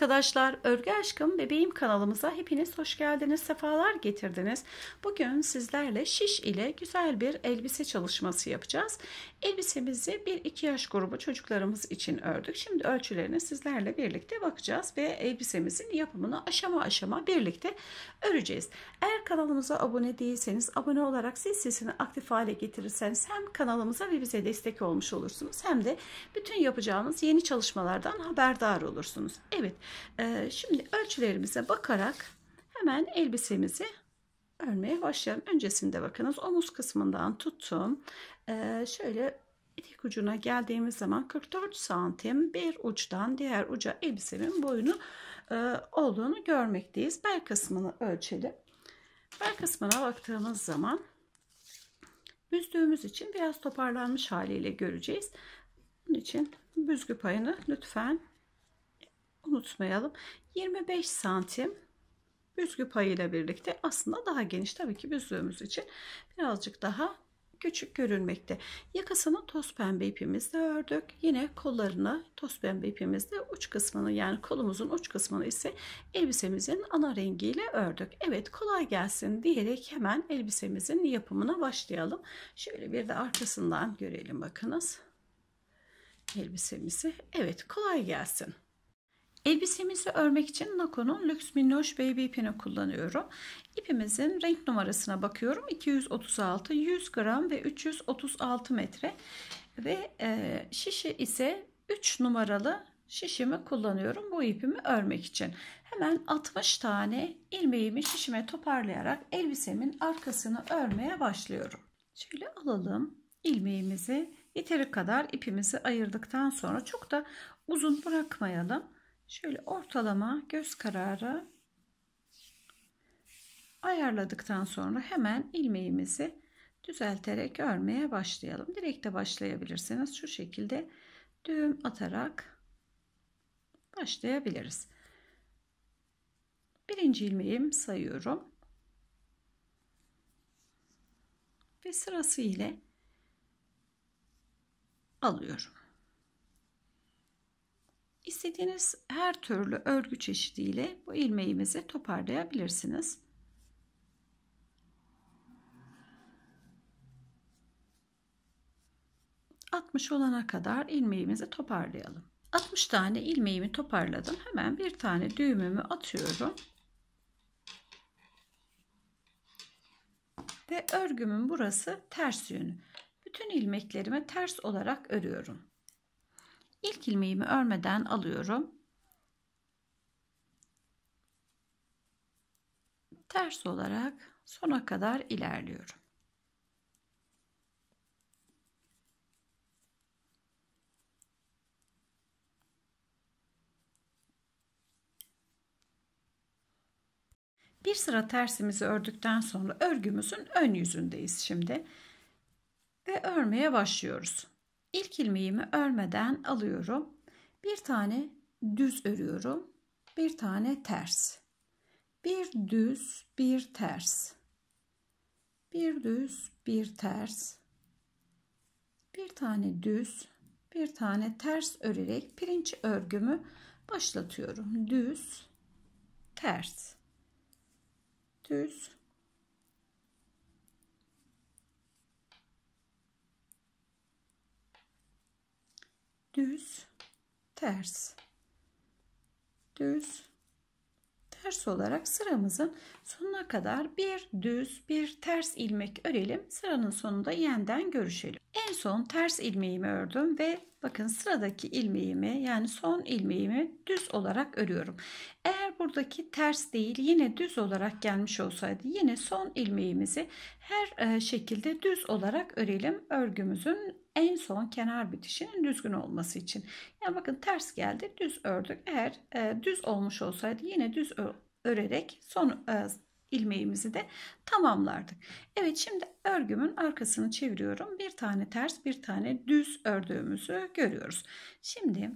arkadaşlar, Örgü Aşkım Bebeğim kanalımıza hepiniz hoş geldiniz, sefalar getirdiniz. Bugün sizlerle şiş ile güzel bir elbise çalışması yapacağız. Elbisemizi 1-2 yaş grubu çocuklarımız için ördük. Şimdi ölçülerini sizlerle birlikte bakacağız ve elbisemizin yapımını aşama aşama birlikte öreceğiz. Eğer kanalımıza abone değilseniz abone olarak zil sesini aktif hale getirirseniz hem kanalımıza ve bize destek olmuş olursunuz hem de bütün yapacağımız yeni çalışmalardan haberdar olursunuz. Evet ee, şimdi ölçülerimize bakarak hemen elbisemizi örmeye başlayalım. Öncesinde bakınız omuz kısmından tuttum. Ee, şöyle etek ucuna geldiğimiz zaman 44 santim bir uçtan diğer uca elbisemin boyunu e, olduğunu görmekteyiz. Bel kısmını ölçelim. Bel kısmına baktığımız zaman büzdüğümüz için biraz toparlanmış haliyle göreceğiz. Bunun için büzgü payını lütfen unutmayalım. 25 santim büzgü payıyla birlikte aslında daha geniş tabii ki büzüğümüz için birazcık daha küçük görünmekte. Yakasını toz pembe ipimizle ördük. Yine kollarını toz pembe ipimizle uç kısmını yani kolumuzun uç kısmını ise elbisemizin ana rengiyle ördük. Evet kolay gelsin diyerek hemen elbisemizin yapımına başlayalım. Şöyle bir de arkasından görelim bakınız. Elbisemizi. Evet kolay gelsin. Elbisemizi örmek için Nako'nun Lux Minnoş Baby ipini kullanıyorum. İpimizin renk numarasına bakıyorum. 236, 100 gram ve 336 metre. Ve e, şişi ise 3 numaralı şişimi kullanıyorum bu ipimi örmek için. Hemen 60 tane ilmeğimi şişime toparlayarak elbisemin arkasını örmeye başlıyorum. Şöyle alalım ilmeğimizi yeteri kadar ipimizi ayırdıktan sonra çok da uzun bırakmayalım. Şöyle ortalama göz kararı ayarladıktan sonra hemen ilmeğimizi düzelterek örmeye başlayalım. Direkt de başlayabilirsiniz. Şu şekilde düğüm atarak başlayabiliriz. Birinci ilmeğim sayıyorum. Ve sırası ile alıyorum. İstediğiniz her türlü örgü çeşidiyle bu ilmeğimizi toparlayabilirsiniz. Atmış olana kadar ilmeğimizi toparlayalım. 60 tane ilmeğimi toparladım. Hemen bir tane düğümümü atıyorum. Ve örgümün burası ters yönü. Bütün ilmeklerimi ters olarak örüyorum. İlk ilmeğimi örmeden alıyorum. Ters olarak sona kadar ilerliyorum. Bir sıra tersimizi ördükten sonra örgümüzün ön yüzündeyiz şimdi. Ve örmeye başlıyoruz. İlk ilmeğimi örmeden alıyorum. Bir tane düz örüyorum. Bir tane ters. Bir düz, bir ters. Bir düz, bir ters. Bir tane düz, bir tane ters örerek pirinç örgümü başlatıyorum. Düz, ters. Düz, düz ters düz ters olarak sıramızın sonuna kadar bir düz bir ters ilmek örelim. Sıranın sonunda yeniden görüşelim. En son ters ilmeğimi ördüm ve bakın sıradaki ilmeğimi yani son ilmeğimi düz olarak örüyorum. Eğer buradaki ters değil yine düz olarak gelmiş olsaydı yine son ilmeğimizi her e, şekilde düz olarak örelim. Örgümüzün en son kenar bitişinin düzgün olması için. Yani bakın ters geldi düz ördük. Eğer e, düz olmuş olsaydı yine düz örerek son e, ilmeğimizi de tamamlardık. Evet şimdi örgümün arkasını çeviriyorum. Bir tane ters bir tane düz ördüğümüzü görüyoruz. Şimdi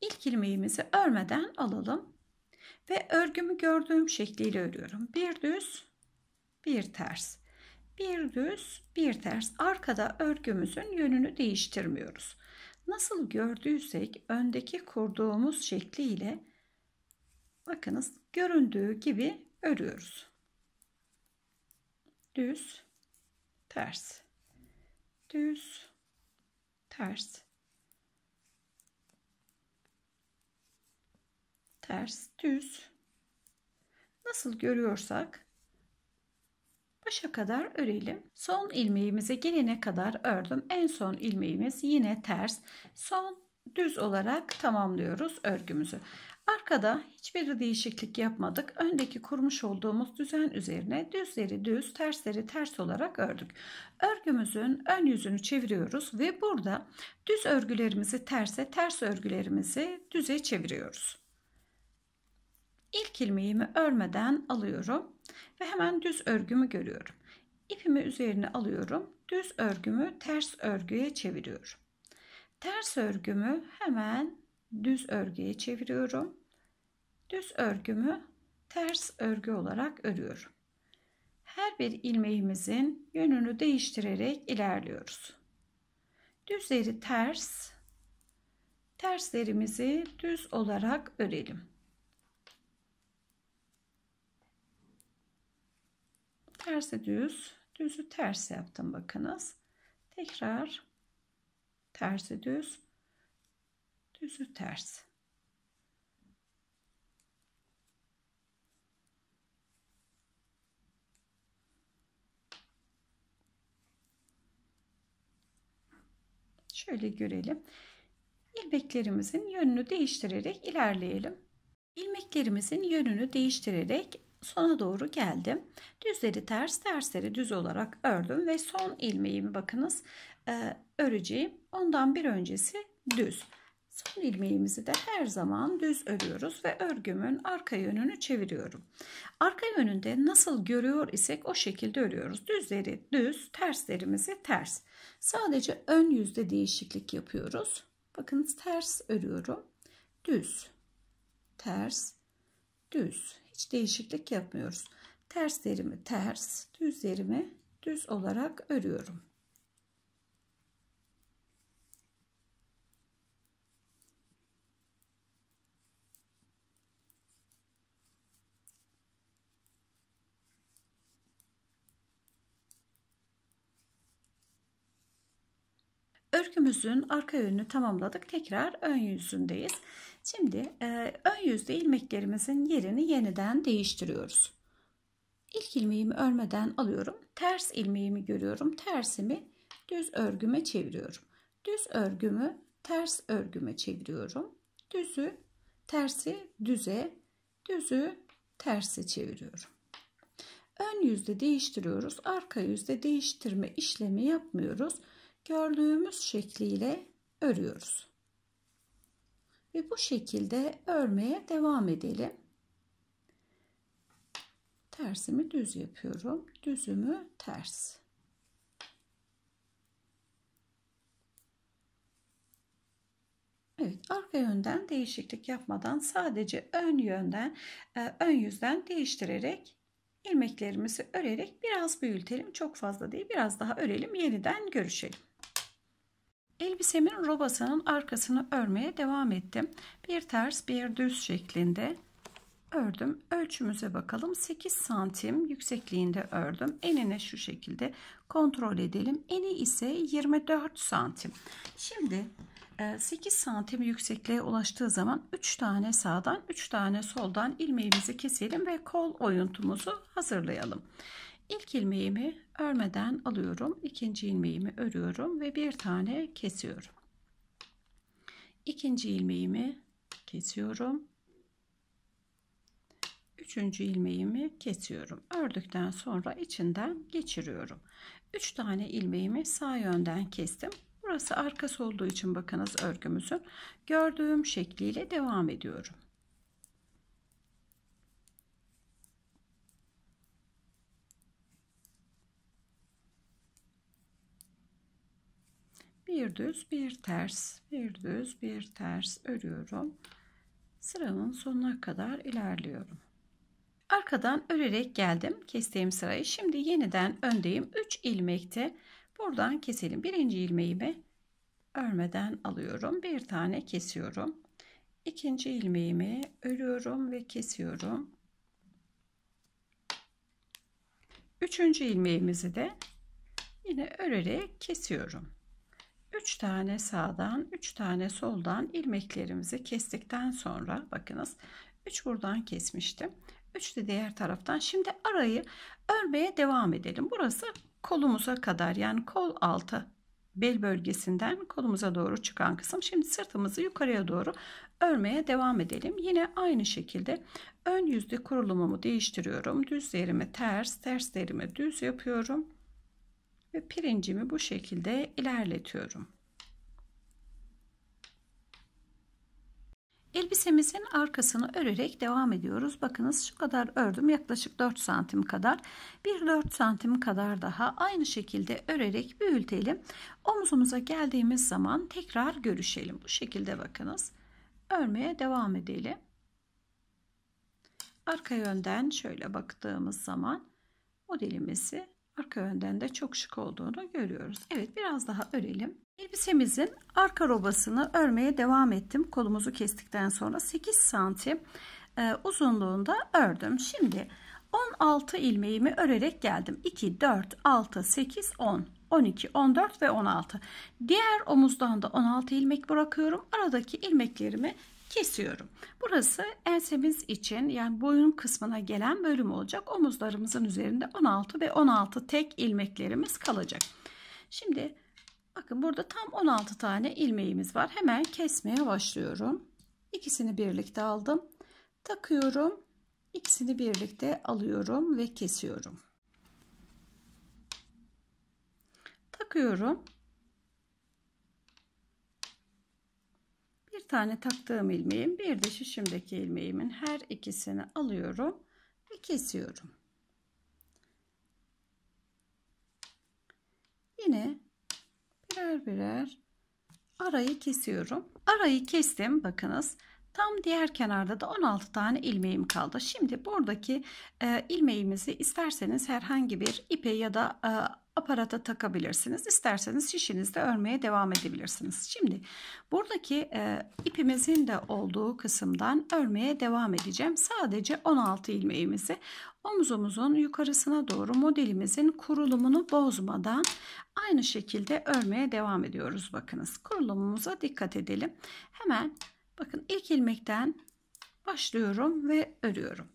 ilk ilmeğimizi örmeden alalım. Ve örgümü gördüğüm şekliyle örüyorum. Bir düz bir ters bir düz bir ters arkada örgümüzün yönünü değiştirmiyoruz. Nasıl gördüysek öndeki kurduğumuz şekliyle bakınız göründüğü gibi örüyoruz. Düz ters düz ters ters düz nasıl görüyorsak Başa kadar örelim. Son ilmeğimize gelene kadar ördüm. En son ilmeğimiz yine ters. Son düz olarak tamamlıyoruz örgümüzü. Arkada hiçbir değişiklik yapmadık. Öndeki kurmuş olduğumuz düzen üzerine düzleri düz, tersleri ters olarak ördük. Örgümüzün ön yüzünü çeviriyoruz ve burada düz örgülerimizi terse, ters örgülerimizi düze çeviriyoruz. İlk ilmeğimi örmeden alıyorum ve hemen düz örgümü görüyorum. İpimi üzerine alıyorum. Düz örgümü ters örgüye çeviriyorum. Ters örgümü hemen düz örgüye çeviriyorum. Düz örgümü ters örgü olarak örüyorum. Her bir ilmeğimizin yönünü değiştirerek ilerliyoruz. Düzleri ters, terslerimizi düz olarak örelim. tersi düz düzü ters yaptım bakınız tekrar tersi düz düzü ters şöyle görelim ilmeklerimizin yönünü değiştirerek ilerleyelim ilmeklerimizin yönünü değiştirerek sona doğru geldim. Düzleri ters, tersleri düz olarak ördüm ve son ilmeğimi bakınız e, öreceğim. Ondan bir öncesi düz. Son ilmeğimizi de her zaman düz örüyoruz ve örgümün arka yönünü çeviriyorum. Arka yönünde nasıl görüyor isek o şekilde örüyoruz. Düzleri düz, terslerimizi ters. Sadece ön yüzde değişiklik yapıyoruz. Bakınız ters örüyorum. Düz, ters, düz hiç değişiklik yapmıyoruz. Terslerimi ters, düzlerimi düz olarak örüyorum. Örgümüzün arka yönünü tamamladık. Tekrar ön yüzündeyiz. Şimdi e, ön yüzde ilmeklerimizin yerini yeniden değiştiriyoruz. İlk ilmeğimi örmeden alıyorum. Ters ilmeğimi görüyorum. Tersimi düz örgüme çeviriyorum. Düz örgümü ters örgüme çeviriyorum. Düzü tersi düze, düzü terse çeviriyorum. Ön yüzde değiştiriyoruz. Arka yüzde değiştirme işlemi yapmıyoruz. Gördüğümüz şekliyle örüyoruz. Ve bu şekilde örmeye devam edelim. Tersimi düz yapıyorum. Düzümü ters. Evet arka yönden değişiklik yapmadan sadece ön yönden e, ön yüzden değiştirerek ilmeklerimizi örerek biraz büyütelim. Çok fazla değil biraz daha örelim yeniden görüşelim. Elbisemin robasının arkasını örmeye devam ettim. Bir ters bir düz şeklinde ördüm. Ölçümüze bakalım. 8 santim yüksekliğinde ördüm. Enine şu şekilde kontrol edelim. Eni ise 24 santim. Şimdi 8 e, santim yüksekliğe ulaştığı zaman 3 tane sağdan 3 tane soldan ilmeğimizi keselim ve kol oyuntumuzu hazırlayalım. İlk ilmeğimi örmeden alıyorum. ikinci ilmeğimi örüyorum ve bir tane kesiyorum. İkinci ilmeğimi kesiyorum. Üçüncü ilmeğimi kesiyorum. Ördükten sonra içinden geçiriyorum. Üç tane ilmeğimi sağ yönden kestim. Burası arkası olduğu için bakınız örgümüzün gördüğüm şekliyle devam ediyorum. bir düz bir ters bir düz bir ters örüyorum Sıranın sonuna kadar ilerliyorum arkadan örerek geldim kestiğim sırayı şimdi yeniden öndeyim 3 ilmekte buradan keselim birinci ilmeğimi örmeden alıyorum bir tane kesiyorum ikinci ilmeğimi örüyorum ve kesiyorum üçüncü ilmeğimizi de yine örerek kesiyorum 3 tane sağdan 3 tane soldan ilmeklerimizi kestikten sonra bakınız 3 buradan kesmiştim. 3 de diğer taraftan. Şimdi arayı örmeye devam edelim. Burası kolumuza kadar yani kol altı bel bölgesinden kolumuza doğru çıkan kısım. Şimdi sırtımızı yukarıya doğru örmeye devam edelim. Yine aynı şekilde ön yüzde kurulumumu değiştiriyorum. Düzlerimi ters, terslerimi düz yapıyorum ve pirincimi bu şekilde ilerletiyorum. Elbisemizin arkasını örerek devam ediyoruz. Bakınız şu kadar ördüm yaklaşık 4 santim kadar. Bir 4 santim kadar daha aynı şekilde örerek büyütelim. Omuzumuza geldiğimiz zaman tekrar görüşelim. Bu şekilde bakınız. Örmeye devam edelim. Arka yönden şöyle baktığımız zaman modelimizi arka önden de çok şık olduğunu görüyoruz. Evet biraz daha örelim. Elbisemizin arka robasını örmeye devam ettim. Kolumuzu kestikten sonra 8 santim e, uzunluğunda ördüm. Şimdi 16 ilmeğimi örerek geldim. 2, 4, 6, 8, 10, 12, 14 ve 16. Diğer omuzdan da 16 ilmek bırakıyorum. Aradaki ilmeklerimi kesiyorum. Burası ensemiz için yani boyun kısmına gelen bölüm olacak. Omuzlarımızın üzerinde 16 ve 16 tek ilmeklerimiz kalacak. Şimdi bakın burada tam 16 tane ilmeğimiz var. Hemen kesmeye başlıyorum. İkisini birlikte aldım. Takıyorum. İkisini birlikte alıyorum ve kesiyorum. Takıyorum. bir tane taktığım ilmeğim bir de şişimdeki ilmeğimin her ikisini alıyorum ve kesiyorum. Yine birer birer arayı kesiyorum. Arayı kestim bakınız. Tam diğer kenarda da 16 tane ilmeğim kaldı. Şimdi buradaki e, ilmeğimizi isterseniz herhangi bir ipe ya da e, aparata takabilirsiniz. İsterseniz şişinizde örmeye devam edebilirsiniz. Şimdi buradaki e, ipimizin de olduğu kısımdan örmeye devam edeceğim. Sadece 16 ilmeğimizi omzumuzun yukarısına doğru modelimizin kurulumunu bozmadan aynı şekilde örmeye devam ediyoruz. Bakınız kurulumumuza dikkat edelim. Hemen bakın ilk ilmekten başlıyorum ve örüyorum.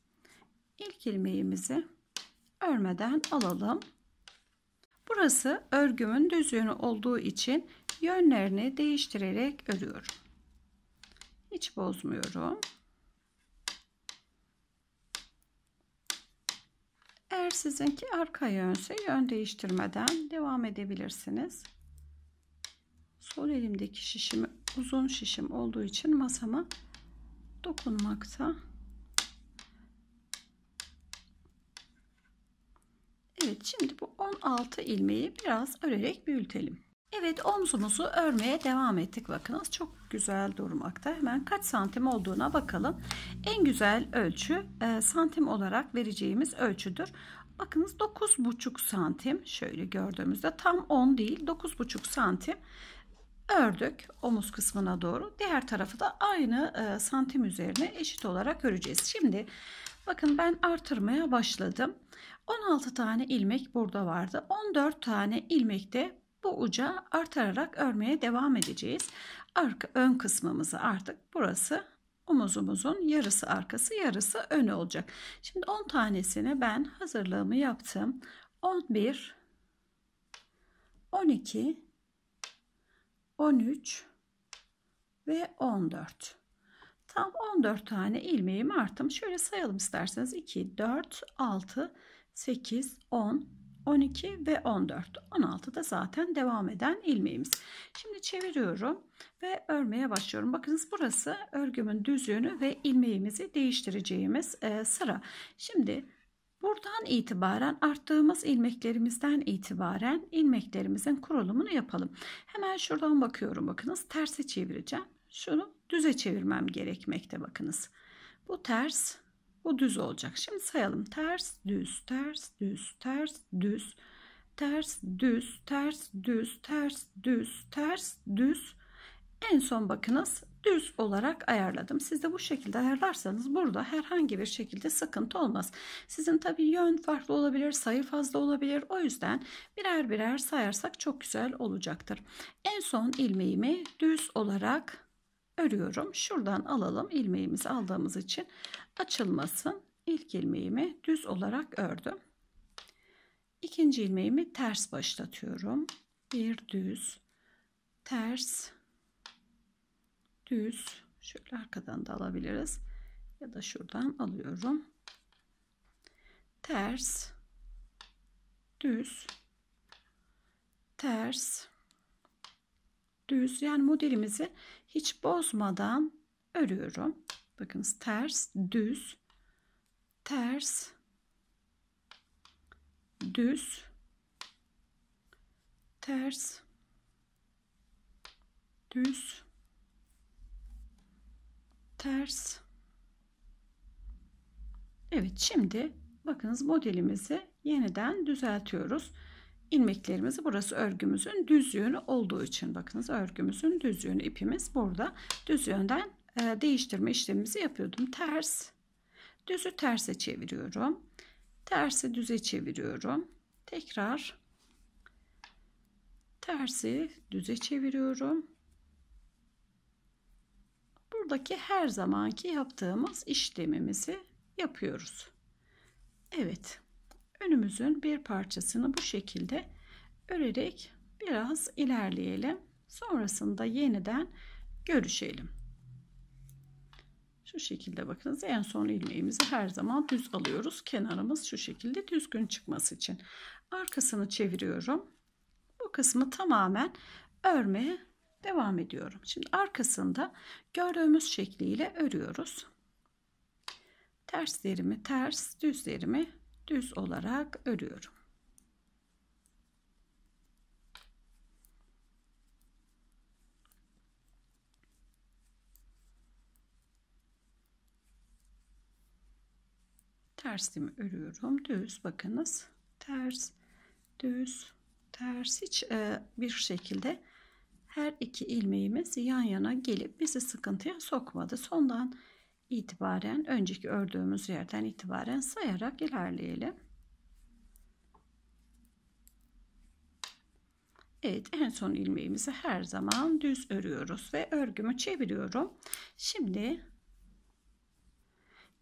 İlk ilmeğimizi örmeden alalım. Burası örgümün düz yönü olduğu için yönlerini değiştirerek örüyorum. Hiç bozmuyorum. Eğer sizinki arka yönse yön değiştirmeden devam edebilirsiniz. Sol elimdeki şişim uzun şişim olduğu için masama dokunmakta Evet şimdi bu 16 ilmeği biraz örerek büyütelim. Evet omzumuzu örmeye devam ettik. Bakınız çok güzel durmakta. Hemen kaç santim olduğuna bakalım. En güzel ölçü e, santim olarak vereceğimiz ölçüdür. Bakınız 9,5 santim. Şöyle gördüğümüzde tam 10 değil 9,5 santim ördük omuz kısmına doğru. Diğer tarafı da aynı e, santim üzerine eşit olarak öreceğiz. Şimdi bakın ben artırmaya başladım. 16 tane ilmek burada vardı. 14 tane ilmek de bu uca artarak örmeye devam edeceğiz. Arka ön kısmımızı artık burası omuzumuzun yarısı arkası yarısı önü olacak. Şimdi 10 tanesini ben hazırlığımı yaptım. 11 12 13 ve 14 tam 14 tane ilmeğimi arttım. Şöyle sayalım isterseniz 2 4 6 8, 10, 12 ve 14. 16 da zaten devam eden ilmeğimiz. Şimdi çeviriyorum ve örmeye başlıyorum. Bakınız burası örgümün düzlüğünü ve ilmeğimizi değiştireceğimiz e, sıra. Şimdi buradan itibaren arttığımız ilmeklerimizden itibaren ilmeklerimizin kurulumunu yapalım. Hemen şuradan bakıyorum bakınız terse çevireceğim. Şunu düze çevirmem gerekmekte bakınız. Bu ters o düz olacak. Şimdi sayalım. Ters, düz, ters, düz, ters, düz, ters, düz, ters, düz, ters, düz, ters, düz. En son bakınız düz olarak ayarladım. Siz de bu şekilde ayarlarsanız burada herhangi bir şekilde sıkıntı olmaz. Sizin tabi yön farklı olabilir, sayı fazla olabilir. O yüzden birer birer sayarsak çok güzel olacaktır. En son ilmeğimi düz olarak örüyorum. Şuradan alalım ilmeğimizi aldığımız için açılmasın. İlk ilmeğimi düz olarak ördüm. İkinci ilmeğimi ters başlatıyorum. Bir düz, ters, düz. Şöyle arkadan da alabiliriz. Ya da şuradan alıyorum. Ters, düz, ters, düz. Yani modelimizi hiç bozmadan örüyorum. Bakınız ters, düz, ters, düz, ters, düz, ters. Evet şimdi bakınız modelimizi yeniden düzeltiyoruz ilmeklerimizi burası örgümüzün düz yönü olduğu için bakınız örgümüzün düz yönü ipimiz burada düz yönden e, değiştirme işlemimizi yapıyordum. Ters düzü terse çeviriyorum. Tersi düze çeviriyorum. Tekrar tersi düze çeviriyorum. Buradaki her zamanki yaptığımız işlemimizi yapıyoruz. Evet önümüzün bir parçasını bu şekilde örerek biraz ilerleyelim. Sonrasında yeniden görüşelim. Şu şekilde bakınız en son ilmeğimizi her zaman düz alıyoruz. Kenarımız şu şekilde düzgün çıkması için. Arkasını çeviriyorum. Bu kısmı tamamen örmeye devam ediyorum. Şimdi arkasında gördüğümüz şekliyle örüyoruz. Terslerimi ters, düzlerimi düz olarak örüyorum. tersimi örüyorum. Düz bakınız. Ters, düz, ters. Hiç e, bir şekilde her iki ilmeğimiz yan yana gelip bizi sıkıntıya sokmadı. Sondan itibaren önceki ördüğümüz yerden itibaren sayarak ilerleyelim. Evet en son ilmeğimizi her zaman düz örüyoruz ve örgümü çeviriyorum. Şimdi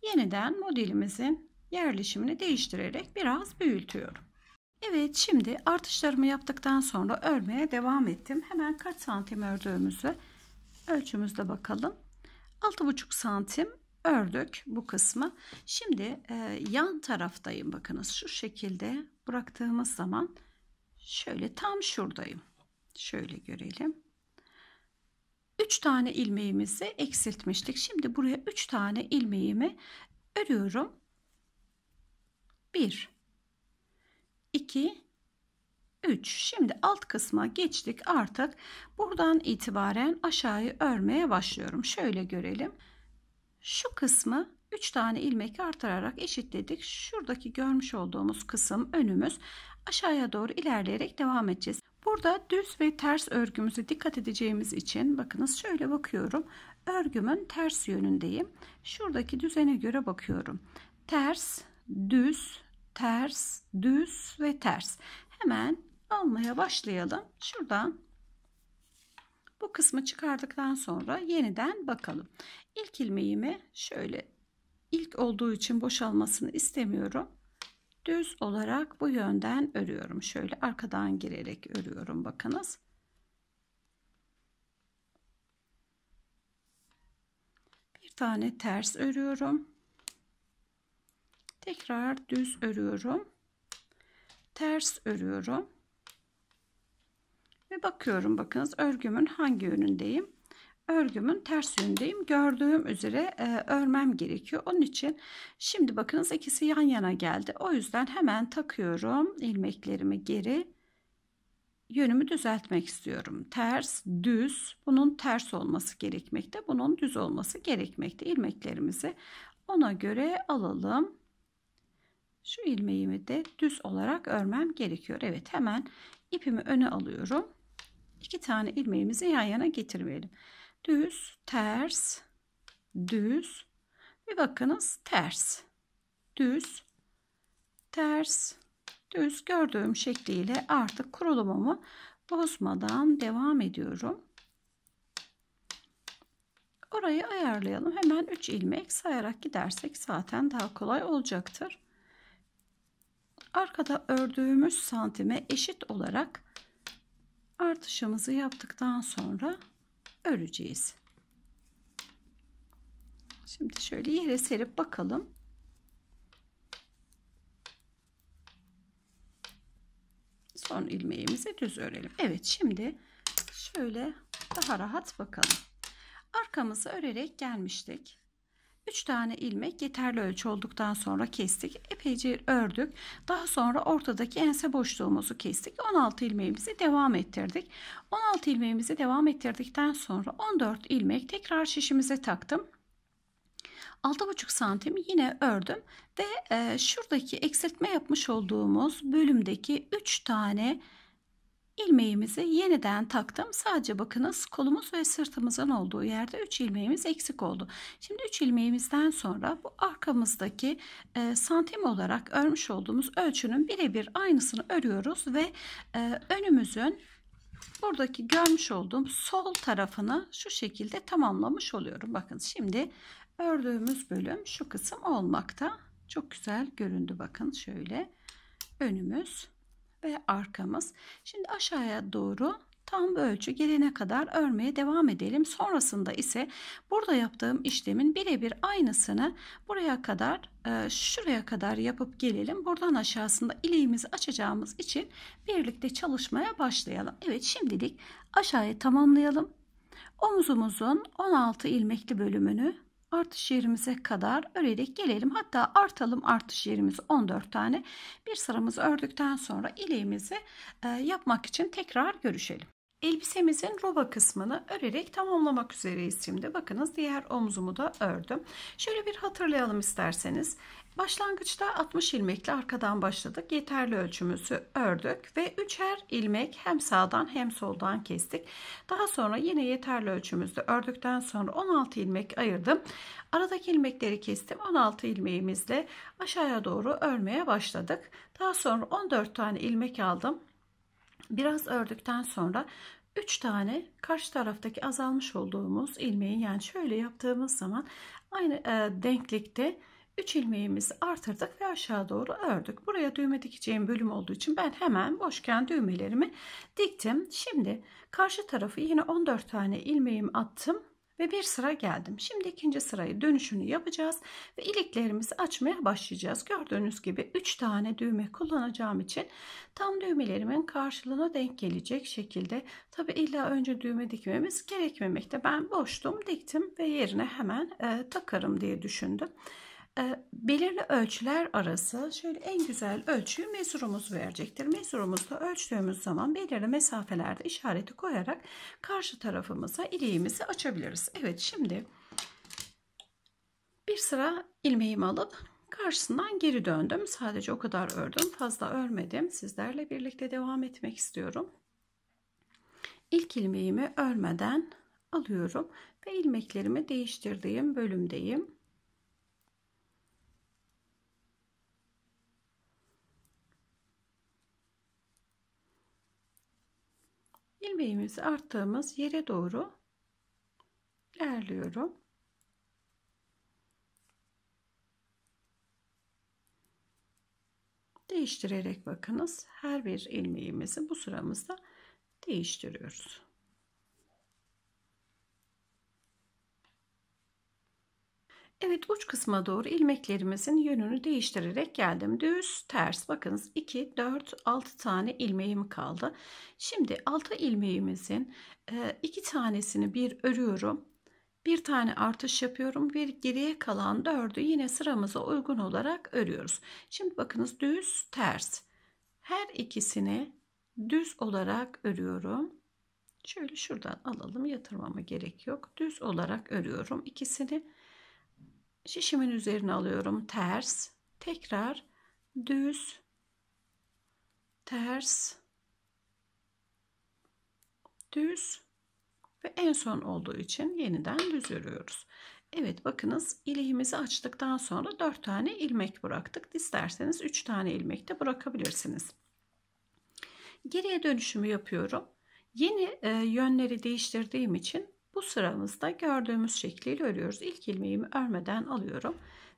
yeniden modelimizin yerleşimini değiştirerek biraz büyütüyorum. Evet şimdi artışlarımı yaptıktan sonra örmeye devam ettim. Hemen kaç santim ördüğümüzü ölçümüzde bakalım. 6,5 santim ördük bu kısmı. Şimdi e, yan taraftayım bakınız şu şekilde bıraktığımız zaman şöyle tam şuradayım. Şöyle görelim. 3 tane ilmeğimizi eksiltmiştik. Şimdi buraya 3 tane ilmeğimi örüyorum. 1 2 3. Şimdi alt kısma geçtik artık. Buradan itibaren aşağıyı örmeye başlıyorum. Şöyle görelim. Şu kısmı 3 tane ilmek artırarak eşitledik. Şuradaki görmüş olduğumuz kısım önümüz. Aşağıya doğru ilerleyerek devam edeceğiz. Burada düz ve ters örgümüze dikkat edeceğimiz için bakınız şöyle bakıyorum. Örgümün ters yönündeyim. Şuradaki düzene göre bakıyorum. Ters, düz, ters, düz ve ters. Hemen almaya başlayalım. Şuradan bu kısmı çıkardıktan sonra yeniden bakalım. İlk ilmeğimi şöyle ilk olduğu için boşalmasını istemiyorum. Düz olarak bu yönden örüyorum. Şöyle arkadan girerek örüyorum bakınız. Bir tane ters örüyorum. Tekrar düz örüyorum. Ters örüyorum. Ve bakıyorum bakınız örgümün hangi yönündeyim? Örgümün ters yönündeyim. Gördüğüm üzere e, örmem gerekiyor. Onun için şimdi bakınız ikisi yan yana geldi. O yüzden hemen takıyorum ilmeklerimi geri yönümü düzeltmek istiyorum. Ters, düz. Bunun ters olması gerekmekte. Bunun düz olması gerekmekte. Ilmeklerimizi ona göre alalım. Şu ilmeğimi de düz olarak örmem gerekiyor. Evet hemen ipimi öne alıyorum iki tane ilmeğimizi yan yana getirmeyelim. Düz, ters, düz ve bakınız ters, düz, ters, düz gördüğüm şekliyle artık kurulumumu bozmadan devam ediyorum. Orayı ayarlayalım. Hemen 3 ilmek sayarak gidersek zaten daha kolay olacaktır. Arkada ördüğümüz santime eşit olarak artışımızı yaptıktan sonra öreceğiz. Şimdi şöyle yere serip bakalım. Son ilmeğimizi düz örelim. Evet şimdi şöyle daha rahat bakalım. Arkamızı örerek gelmiştik. 3 tane ilmek yeterli ölçü olduktan sonra kestik. Epeyce ördük. Daha sonra ortadaki ense boşluğumuzu kestik. 16 ilmeğimizi devam ettirdik. 16 ilmeğimizi devam ettirdikten sonra 14 ilmek tekrar şişimize taktım. 6,5 santim yine ördüm ve e, şuradaki eksiltme yapmış olduğumuz bölümdeki 3 tane ilmeğimizi yeniden taktım. Sadece bakınız kolumuz ve sırtımızın olduğu yerde 3 ilmeğimiz eksik oldu. Şimdi 3 ilmeğimizden sonra bu arkamızdaki e, santim olarak örmüş olduğumuz ölçünün birebir aynısını örüyoruz ve e, önümüzün buradaki görmüş olduğum sol tarafını şu şekilde tamamlamış oluyorum. Bakın şimdi ördüğümüz bölüm şu kısım olmakta. Çok güzel göründü bakın şöyle önümüz ve arkamız. Şimdi aşağıya doğru tam ölçü gelene kadar örmeye devam edelim. Sonrasında ise burada yaptığım işlemin birebir aynısını buraya kadar e, şuraya kadar yapıp gelelim. Buradan aşağısında ileğimizi açacağımız için birlikte çalışmaya başlayalım. Evet şimdilik aşağıya tamamlayalım. Omuzumuzun 16 ilmekli bölümünü artış yerimize kadar örerek gelelim. Hatta artalım artış yerimiz 14 tane. Bir sıramız ördükten sonra ileğimizi e, yapmak için tekrar görüşelim. Elbisemizin roba kısmını örerek tamamlamak üzereyiz şimdi. Bakınız diğer omzumu da ördüm. Şöyle bir hatırlayalım isterseniz. Başlangıçta 60 ilmekle arkadan başladık. Yeterli ölçümüzü ördük ve üçer ilmek hem sağdan hem soldan kestik. Daha sonra yine yeterli ölçümüzü ördükten sonra 16 ilmek ayırdım. Aradaki ilmekleri kestim. 16 ilmeğimizle aşağıya doğru örmeye başladık. Daha sonra 14 tane ilmek aldım. Biraz ördükten sonra 3 tane karşı taraftaki azalmış olduğumuz ilmeği yani şöyle yaptığımız zaman aynı e, denklikte 3 ilmeğimizi artırdık ve aşağı doğru ördük. Buraya düğme dikeceğim bölüm olduğu için ben hemen boşken düğmelerimi diktim. Şimdi karşı tarafı yine 14 tane ilmeğimi attım ve bir sıra geldim. Şimdi ikinci sırayı dönüşünü yapacağız ve iliklerimizi açmaya başlayacağız. Gördüğünüz gibi 3 tane düğme kullanacağım için tam düğmelerimin karşılığına denk gelecek şekilde. Tabi illa önce düğme dikmemiz gerekmemekte. Ben boştum diktim ve yerine hemen e, takarım diye düşündüm. Ee, belirli ölçüler arası şöyle en güzel ölçüyü mesurumuz verecektir. Mesurumuzda ölçtüğümüz zaman belirli mesafelerde işareti koyarak karşı tarafımıza iliğimizi açabiliriz. Evet şimdi bir sıra ilmeğimi alıp karşısından geri döndüm. Sadece o kadar ördüm. Fazla örmedim. Sizlerle birlikte devam etmek istiyorum. İlk ilmeğimi örmeden alıyorum ve ilmeklerimi değiştirdiğim bölümdeyim. ilmeğimizi arttığımız yere doğru ilerliyorum. Değiştirerek bakınız her bir ilmeğimizi bu sıramızda değiştiriyoruz. Evet uç kısma doğru ilmeklerimizin yönünü değiştirerek geldim. Düz, ters. Bakınız 2, 4, 6 tane ilmeğim kaldı. Şimdi 6 ilmeğimizin 2 e, tanesini bir örüyorum. Bir tane artış yapıyorum. Bir geriye kalan 4'ü yine sıramıza uygun olarak örüyoruz. Şimdi bakınız düz, ters. Her ikisini düz olarak örüyorum. Şöyle şuradan alalım. Yatırmama gerek yok. Düz olarak örüyorum. ikisini şişimin üzerine alıyorum ters tekrar düz ters düz ve en son olduğu için yeniden düz örüyoruz. Evet bakınız iliğimizi açtıktan sonra 4 tane ilmek bıraktık. İsterseniz 3 tane ilmek de bırakabilirsiniz. Geriye dönüşümü yapıyorum. Yeni e, yönleri değiştirdiğim için bu sıramızda gördüğümüz şekliyle örüyoruz. İlk ilmeğimi örmeden alıyorum.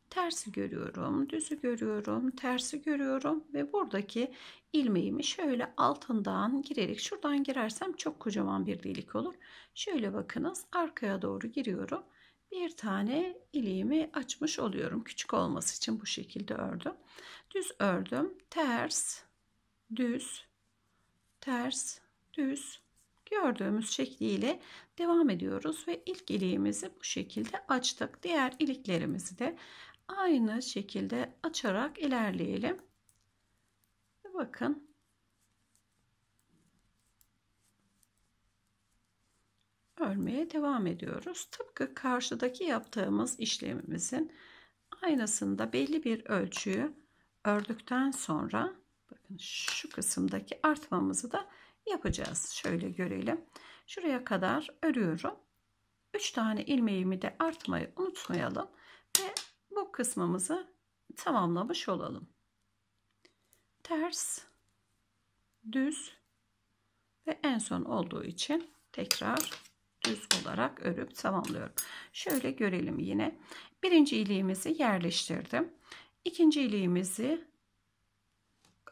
Tersi görüyorum, düzü görüyorum, tersi görüyorum ve buradaki ilmeğimi şöyle altından girerek şuradan girersem çok kocaman bir delik olur. Şöyle bakınız arkaya doğru giriyorum. Bir tane iliğimi açmış oluyorum. Küçük olması için bu şekilde ördüm. Düz ördüm. Ters, düz, ters, düz, gördüğümüz şekliyle devam ediyoruz ve ilk iliğimizi bu şekilde açtık. Diğer iliklerimizi de aynı şekilde açarak ilerleyelim. Bakın. Örmeye devam ediyoruz. Tıpkı karşıdaki yaptığımız işlemimizin aynasında belli bir ölçüyü ördükten sonra bakın şu kısımdaki artmamızı da yapacağız. Şöyle görelim. Şuraya kadar örüyorum. 3 tane ilmeğimi de artmayı unutmayalım. Ve bu kısmımızı tamamlamış olalım. Ters, düz ve en son olduğu için tekrar düz olarak örüp tamamlıyorum. Şöyle görelim yine. Birinci iliğimizi yerleştirdim. İkinci iliğimizi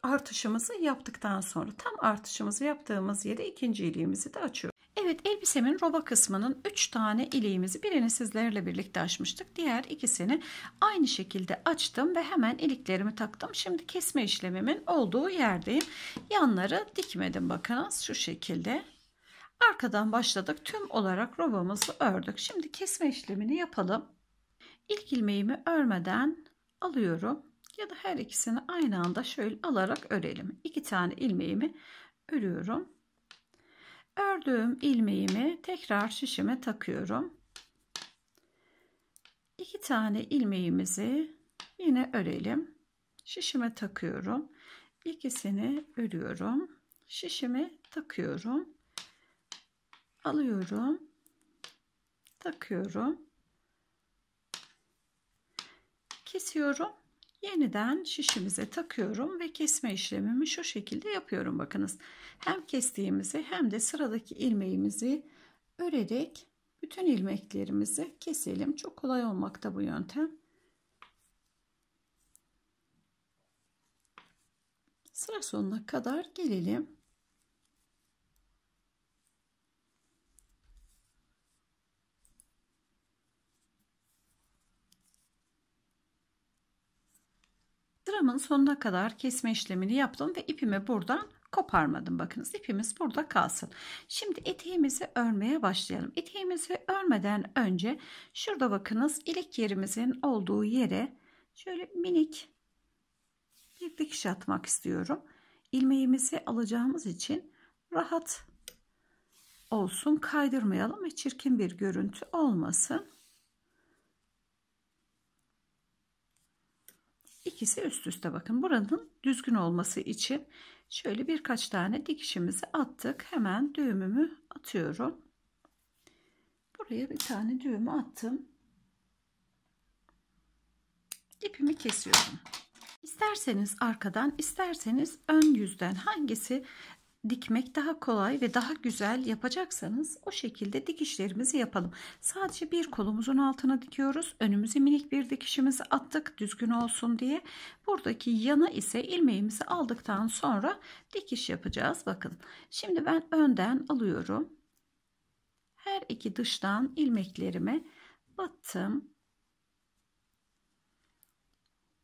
artışımızı yaptıktan sonra tam artışımızı yaptığımız yere ikinci iliğimizi de açıyoruz. Evet elbisemin roba kısmının 3 tane iliğimizi birini sizlerle birlikte açmıştık. Diğer ikisini aynı şekilde açtım ve hemen iliklerimi taktım. Şimdi kesme işlemimin olduğu yerdeyim. Yanları dikmedim bakınız şu şekilde. Arkadan başladık. Tüm olarak robamızı ördük. Şimdi kesme işlemini yapalım. İlk ilmeğimi örmeden alıyorum ya da her ikisini aynı anda şöyle alarak örelim. İki tane ilmeğimi örüyorum. Ördüğüm ilmeğimi tekrar şişime takıyorum. İki tane ilmeğimizi yine örelim. Şişime takıyorum. İkisini örüyorum. Şişime takıyorum. Alıyorum. Takıyorum. Kesiyorum Yeniden şişimize takıyorum ve kesme işlemimi şu şekilde yapıyorum bakınız. Hem kestiğimizi hem de sıradaki ilmeğimizi örerek bütün ilmeklerimizi keselim. Çok kolay olmakta bu yöntem. Sıra sonuna kadar gelelim. Dramın sonuna kadar kesme işlemini yaptım ve ipimi buradan koparmadım. Bakınız ipimiz burada kalsın. Şimdi eteğimizi örmeye başlayalım. Eteğimizi örmeden önce şurada bakınız ilik yerimizin olduğu yere şöyle minik bir dikiş atmak istiyorum. İlmeğimizi alacağımız için rahat olsun kaydırmayalım ve çirkin bir görüntü olmasın. ikisi üst üste bakın. Buranın düzgün olması için şöyle birkaç tane dikişimizi attık. Hemen düğümümü atıyorum. Buraya bir tane düğümü attım. İpimi kesiyorum. İsterseniz arkadan, isterseniz ön yüzden hangisi dikmek daha kolay ve daha güzel yapacaksanız o şekilde dikişlerimizi yapalım. Sadece bir kolumuzun altına dikiyoruz. Önümüze minik bir dikişimizi attık düzgün olsun diye. Buradaki yana ise ilmeğimizi aldıktan sonra dikiş yapacağız. Bakın şimdi ben önden alıyorum. Her iki dıştan ilmeklerimi battım.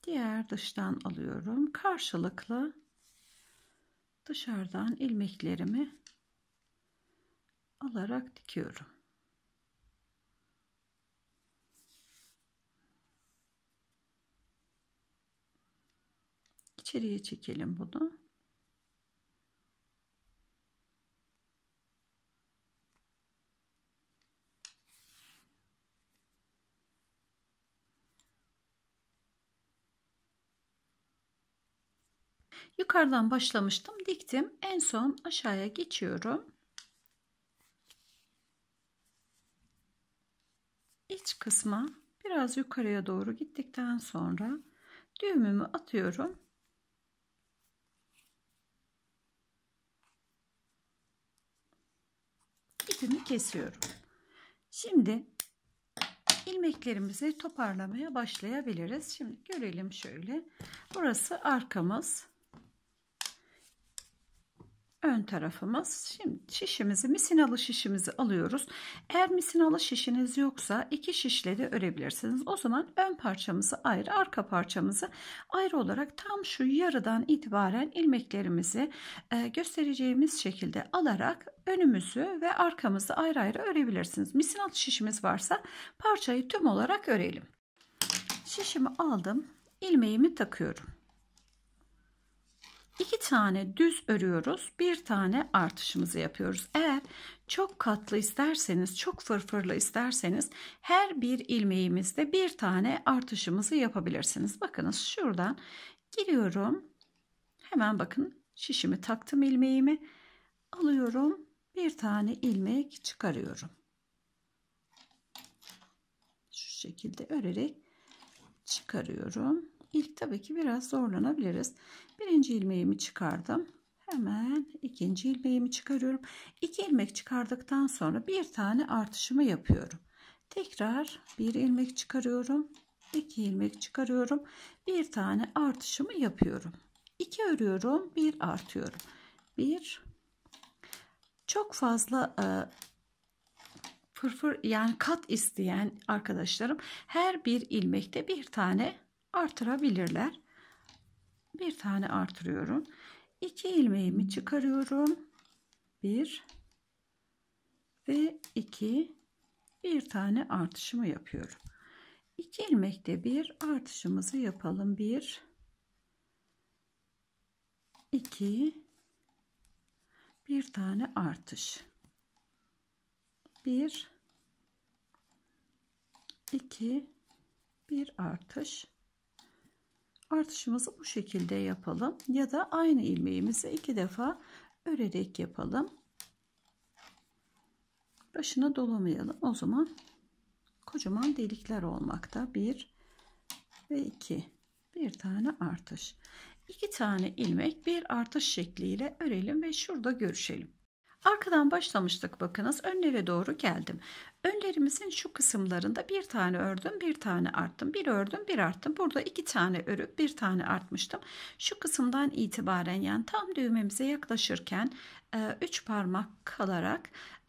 Diğer dıştan alıyorum. Karşılıklı dışarıdan ilmeklerimi alarak dikiyorum. İçeriye çekelim bunu. Yukarıdan başlamıştım. Diktim. En son aşağıya geçiyorum. İç kısma biraz yukarıya doğru gittikten sonra düğümümü atıyorum. ipimi kesiyorum. Şimdi ilmeklerimizi toparlamaya başlayabiliriz. Şimdi görelim şöyle. Burası arkamız ön tarafımız. Şimdi şişimizi misinalı şişimizi alıyoruz. Eğer misinalı şişiniz yoksa iki şişle de örebilirsiniz. O zaman ön parçamızı ayrı arka parçamızı ayrı olarak tam şu yarıdan itibaren ilmeklerimizi e, göstereceğimiz şekilde alarak önümüzü ve arkamızı ayrı ayrı örebilirsiniz. Misinalı şişimiz varsa parçayı tüm olarak örelim. Şişimi aldım. ilmeğimi takıyorum. 2 tane düz örüyoruz. Bir tane artışımızı yapıyoruz. Eğer çok katlı isterseniz, çok fırfırlı isterseniz her bir ilmeğimizde bir tane artışımızı yapabilirsiniz. Bakınız şuradan giriyorum. Hemen bakın şişimi taktım ilmeğimi. Alıyorum. Bir tane ilmek çıkarıyorum. Şu şekilde örerek çıkarıyorum. İlk tabii ki biraz zorlanabiliriz. Birinci ilmeğimi çıkardım. Hemen ikinci ilmeğimi çıkarıyorum. İki ilmek çıkardıktan sonra bir tane artışımı yapıyorum. Tekrar bir ilmek çıkarıyorum. İki ilmek çıkarıyorum. Bir tane artışımı yapıyorum. İki örüyorum. bir artıyorum. bir çok fazla e, fırfır yani kat isteyen arkadaşlarım her bir ilmekte bir tane artırabilirler. Bir tane artırıyorum. 2 ilmeğimi çıkarıyorum. 1 ve 2 bir tane artışımı yapıyorum. 2 ilmekte bir artışımızı yapalım. 1 2 bir tane artış. 1 2 bir artış artışımızı bu şekilde yapalım ya da aynı ilmeğimizi iki defa örerek yapalım başına dolamayalım o zaman kocaman delikler olmakta bir ve iki bir tane artış iki tane ilmek bir artış şekliyle örelim ve şurada görüşelim Arkadan başlamıştık bakınız. Önlere doğru geldim. Önlerimizin şu kısımlarında bir tane ördüm, bir tane arttım. Bir ördüm, bir arttım. Burada iki tane örüp bir tane artmıştım. Şu kısımdan itibaren yani tam düğmemize yaklaşırken 3 e, parmak kalarak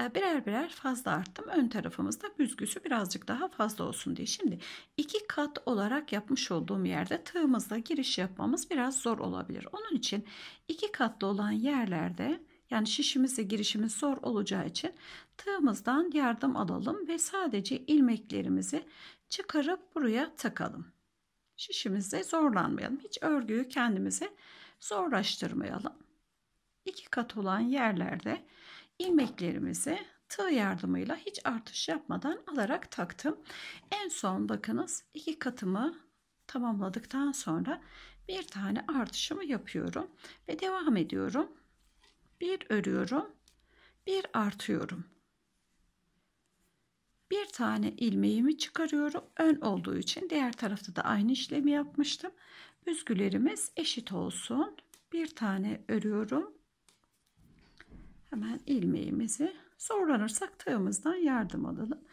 e, birer birer fazla arttım. Ön tarafımızda büzgüsü birazcık daha fazla olsun diye. Şimdi iki kat olarak yapmış olduğum yerde tığımızla giriş yapmamız biraz zor olabilir. Onun için iki katlı olan yerlerde yani şişimize girişimiz zor olacağı için tığımızdan yardım alalım ve sadece ilmeklerimizi çıkarıp buraya takalım. Şişimizde zorlanmayalım. Hiç örgüyü kendimize zorlaştırmayalım. İki kat olan yerlerde ilmeklerimizi tığ yardımıyla hiç artış yapmadan alarak taktım. En son bakınız iki katımı tamamladıktan sonra bir tane artışımı yapıyorum ve devam ediyorum. Bir örüyorum. Bir artıyorum. Bir tane ilmeğimi çıkarıyorum. Ön olduğu için diğer tarafta da aynı işlemi yapmıştım. Büzgülerimiz eşit olsun. Bir tane örüyorum. Hemen ilmeğimizi zorlanırsak tığımızdan yardım alalım.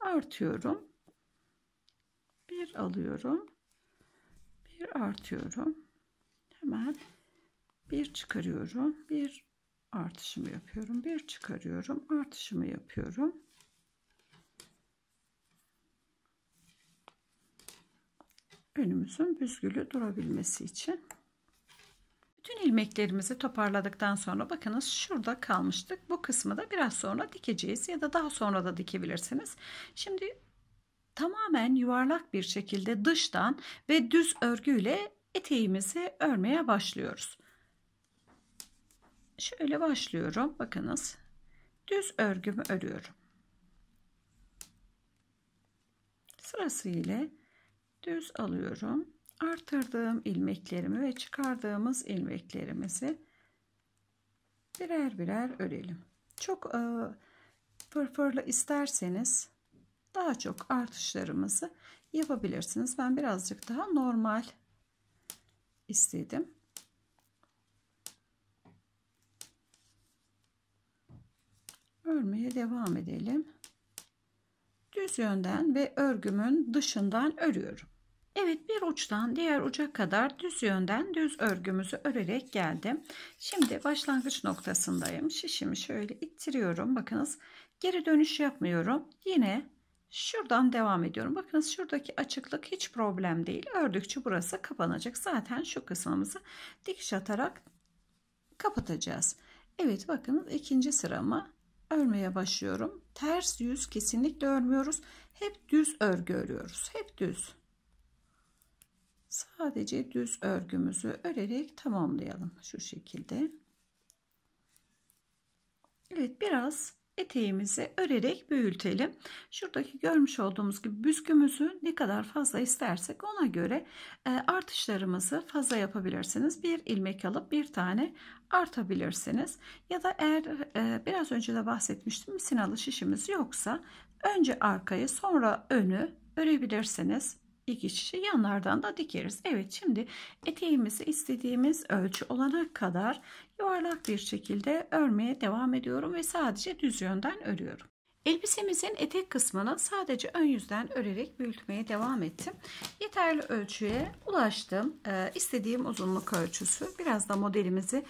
Artıyorum. Bir alıyorum. Bir artıyorum. Hemen bir çıkarıyorum. Bir artışımı yapıyorum. Bir çıkarıyorum. Artışımı yapıyorum. Önümüzün büzgülü durabilmesi için. Bütün ilmeklerimizi toparladıktan sonra bakınız şurada kalmıştık. Bu kısmı da biraz sonra dikeceğiz ya da daha sonra da dikebilirsiniz. Şimdi tamamen yuvarlak bir şekilde dıştan ve düz örgüyle eteğimizi örmeye başlıyoruz şöyle başlıyorum. Bakınız düz örgümü örüyorum. Sırasıyla düz alıyorum. Artırdığım ilmeklerimi ve çıkardığımız ilmeklerimizi birer birer örelim. Çok e, fırfırla isterseniz daha çok artışlarımızı yapabilirsiniz. Ben birazcık daha normal istedim. örmeye devam edelim. Düz yönden ve örgümün dışından örüyorum. Evet bir uçtan diğer uca kadar düz yönden düz örgümüzü örerek geldim. Şimdi başlangıç noktasındayım. Şişimi şöyle ittiriyorum. Bakınız geri dönüş yapmıyorum. Yine şuradan devam ediyorum. Bakınız şuradaki açıklık hiç problem değil. Ördükçe burası kapanacak. Zaten şu kısmımızı dikiş atarak kapatacağız. Evet bakınız ikinci sıramı örmeye başlıyorum. Ters yüz kesinlikle örmüyoruz. Hep düz örgü örüyoruz. Hep düz. Sadece düz örgümüzü örerek tamamlayalım şu şekilde. Evet biraz eteğimizi örerek büyütelim. Şuradaki görmüş olduğumuz gibi büskümüzü ne kadar fazla istersek ona göre e, artışlarımızı fazla yapabilirsiniz. Bir ilmek alıp bir tane artabilirsiniz. Ya da eğer e, biraz önce de bahsetmiştim sinalı şişimiz yoksa önce arkayı sonra önü örebilirsiniz dikiş yanlardan da dikeriz. Evet şimdi eteğimizi istediğimiz ölçü olana kadar yuvarlak bir şekilde örmeye devam ediyorum ve sadece düz yönden örüyorum. Elbisemizin etek kısmını sadece ön yüzden örerek büyütmeye devam ettim. Yeterli ölçüye ulaştım. Ee, istediğim uzunluk ölçüsü. Biraz da modelimizi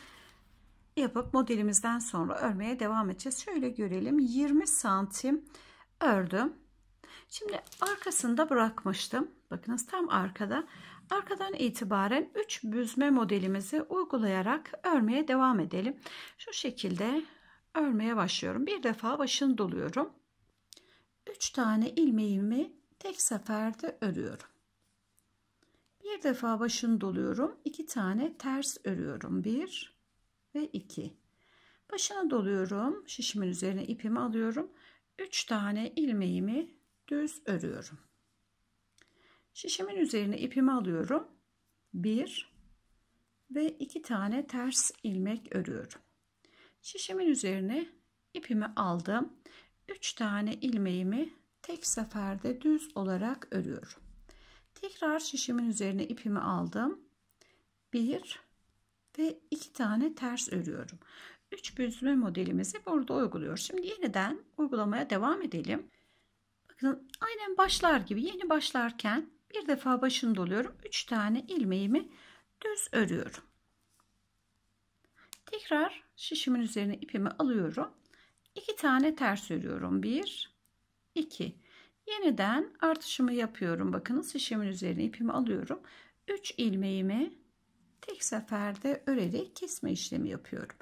yapıp modelimizden sonra örmeye devam edeceğiz. Şöyle görelim. 20 santim ördüm. Şimdi arkasında bırakmıştım. Bakınız tam arkada. Arkadan itibaren 3 büzme modelimizi uygulayarak örmeye devam edelim. Şu şekilde örmeye başlıyorum. Bir defa başını doluyorum. 3 tane ilmeğimi tek seferde örüyorum. Bir defa başını doluyorum. 2 tane ters örüyorum. 1 ve 2. Başına doluyorum. Şişimin üzerine ipimi alıyorum. 3 tane ilmeğimi düz örüyorum. Şişimin üzerine ipimi alıyorum. 1 ve 2 tane ters ilmek örüyorum. Şişimin üzerine ipimi aldım. 3 tane ilmeğimi tek seferde düz olarak örüyorum. Tekrar şişimin üzerine ipimi aldım. 1 ve 2 tane ters örüyorum. 3 büzme modelimizi burada uyguluyor. Şimdi yeniden uygulamaya devam edelim aynen başlar gibi yeni başlarken bir defa başını doluyorum. 3 tane ilmeğimi düz örüyorum. Tekrar şişimin üzerine ipimi alıyorum. 2 tane ters örüyorum. 1 2 Yeniden artışımı yapıyorum. Bakınız şişimin üzerine ipimi alıyorum. 3 ilmeğimi tek seferde örerek kesme işlemi yapıyorum.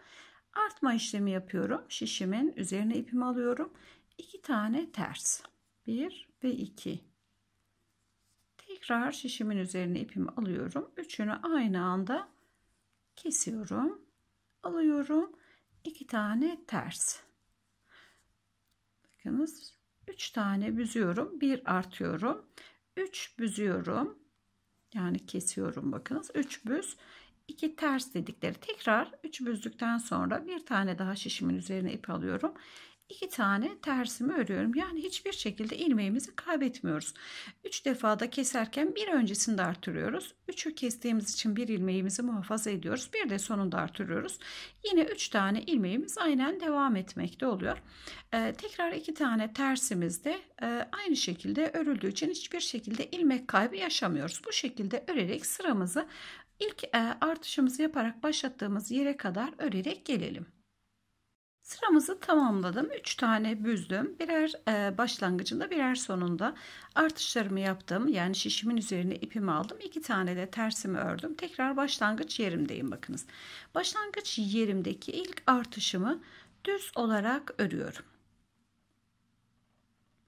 Artma işlemi yapıyorum. Şişimin üzerine ipimi alıyorum. 2 tane ters. 1 ve 2 tekrar şişimin üzerine ipimi alıyorum üçünü aynı anda kesiyorum alıyorum iki tane ters bakınız 3 tane büzüyorum 1 artıyorum 3 büzüyorum yani kesiyorum bakınız 3 büz 2 ters dedikleri tekrar 3 büzdükten sonra bir tane daha şişimin üzerine ip alıyorum iki tane tersimi örüyorum. Yani hiçbir şekilde ilmeğimizi kaybetmiyoruz. 3 defada keserken bir öncesinde artırıyoruz. 3'ü kestiğimiz için bir ilmeğimizi muhafaza ediyoruz. Bir de sonunda artırıyoruz. Yine 3 tane ilmeğimiz aynen devam etmekte oluyor. Ee, tekrar iki tane tersimizde e, aynı şekilde örüldüğü için hiçbir şekilde ilmek kaybı yaşamıyoruz. Bu şekilde örerek sıramızı ilk e, artışımızı yaparak başlattığımız yere kadar örerek gelelim. Sıramızı tamamladım. 3 tane büzdüm. Birer e, başlangıcında birer sonunda artışlarımı yaptım. Yani şişimin üzerine ipimi aldım. 2 tane de tersimi ördüm. Tekrar başlangıç yerimdeyim bakınız. Başlangıç yerimdeki ilk artışımı düz olarak örüyorum.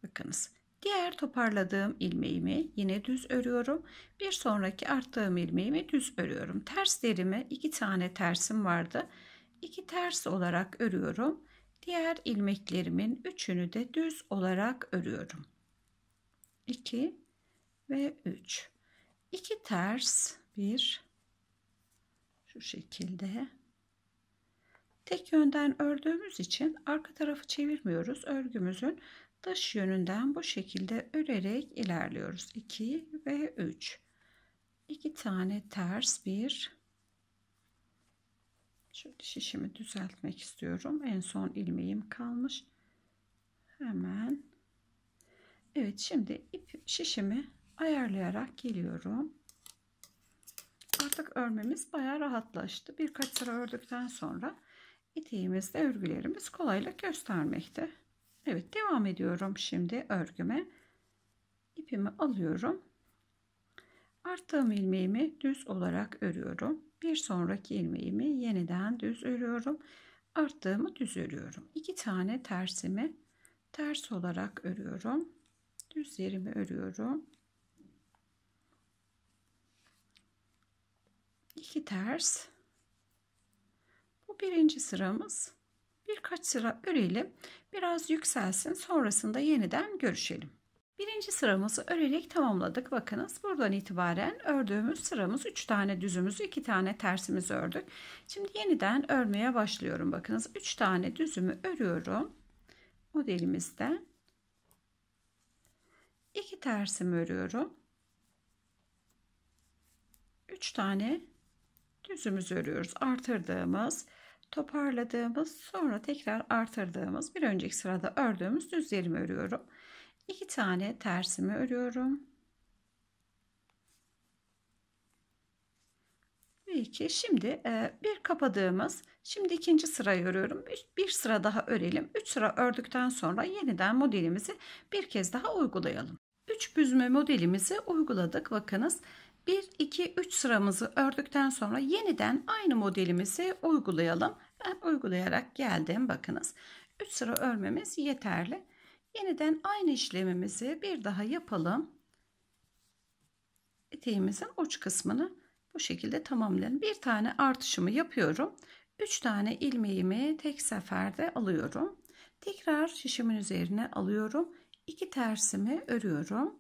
Bakınız. Diğer toparladığım ilmeğimi yine düz örüyorum. Bir sonraki arttığım ilmeğimi düz örüyorum. Terslerimi iki tane tersim vardı iki ters olarak örüyorum. Diğer ilmeklerimin üçünü de düz olarak örüyorum. 2 ve 3. 2 ters, 1 şu şekilde. Tek yönden ördüğümüz için arka tarafı çevirmiyoruz. Örgümüzün dış yönünden bu şekilde örerek ilerliyoruz. 2 ve 3. 2 tane ters, 1 Şimdi şişimi düzeltmek istiyorum. En son ilmeğim kalmış. Hemen. Evet şimdi ip şişimi ayarlayarak geliyorum. Artık örmemiz baya rahatlaştı. Birkaç sıra ördükten sonra eteğimizde örgülerimiz kolaylık göstermekte. Evet devam ediyorum şimdi örgüme. İpimi alıyorum. Arttığım ilmeğimi düz olarak örüyorum bir sonraki ilmeğimi yeniden düz örüyorum. Arttığımı düz örüyorum. İki tane tersimi ters olarak örüyorum. Düz yerimi örüyorum. iki ters. Bu birinci sıramız. Birkaç sıra örelim. Biraz yükselsin. Sonrasında yeniden görüşelim. Birinci sıramızı örerek tamamladık. Bakınız buradan itibaren ördüğümüz sıramız 3 tane düzümüzü 2 tane tersimizi ördük. Şimdi yeniden örmeye başlıyorum. Bakınız 3 tane düzümü örüyorum. modelimizden, 2 tersimi örüyorum. 3 tane düzümüz örüyoruz. Artırdığımız, toparladığımız, sonra tekrar artırdığımız, bir önceki sırada ördüğümüz düzlerimi örüyorum. 2 tane tersimi örüyorum. Ve 2. Şimdi e, bir kapadığımız, şimdi ikinci sırayı örüyorum. Bir, bir sıra daha örelim. 3 sıra ördükten sonra yeniden modelimizi bir kez daha uygulayalım. 3 büzme modelimizi uyguladık. Bakınız 1, 2, 3 sıramızı ördükten sonra yeniden aynı modelimizi uygulayalım. Ben uygulayarak geldim. Bakınız 3 sıra örmemiz yeterli. Yeniden aynı işlemimizi bir daha yapalım. Eteğimizin uç kısmını bu şekilde tamamlayalım. Bir tane artışımı yapıyorum. 3 tane ilmeğimi tek seferde alıyorum. Tekrar şişimin üzerine alıyorum. 2 tersimi örüyorum.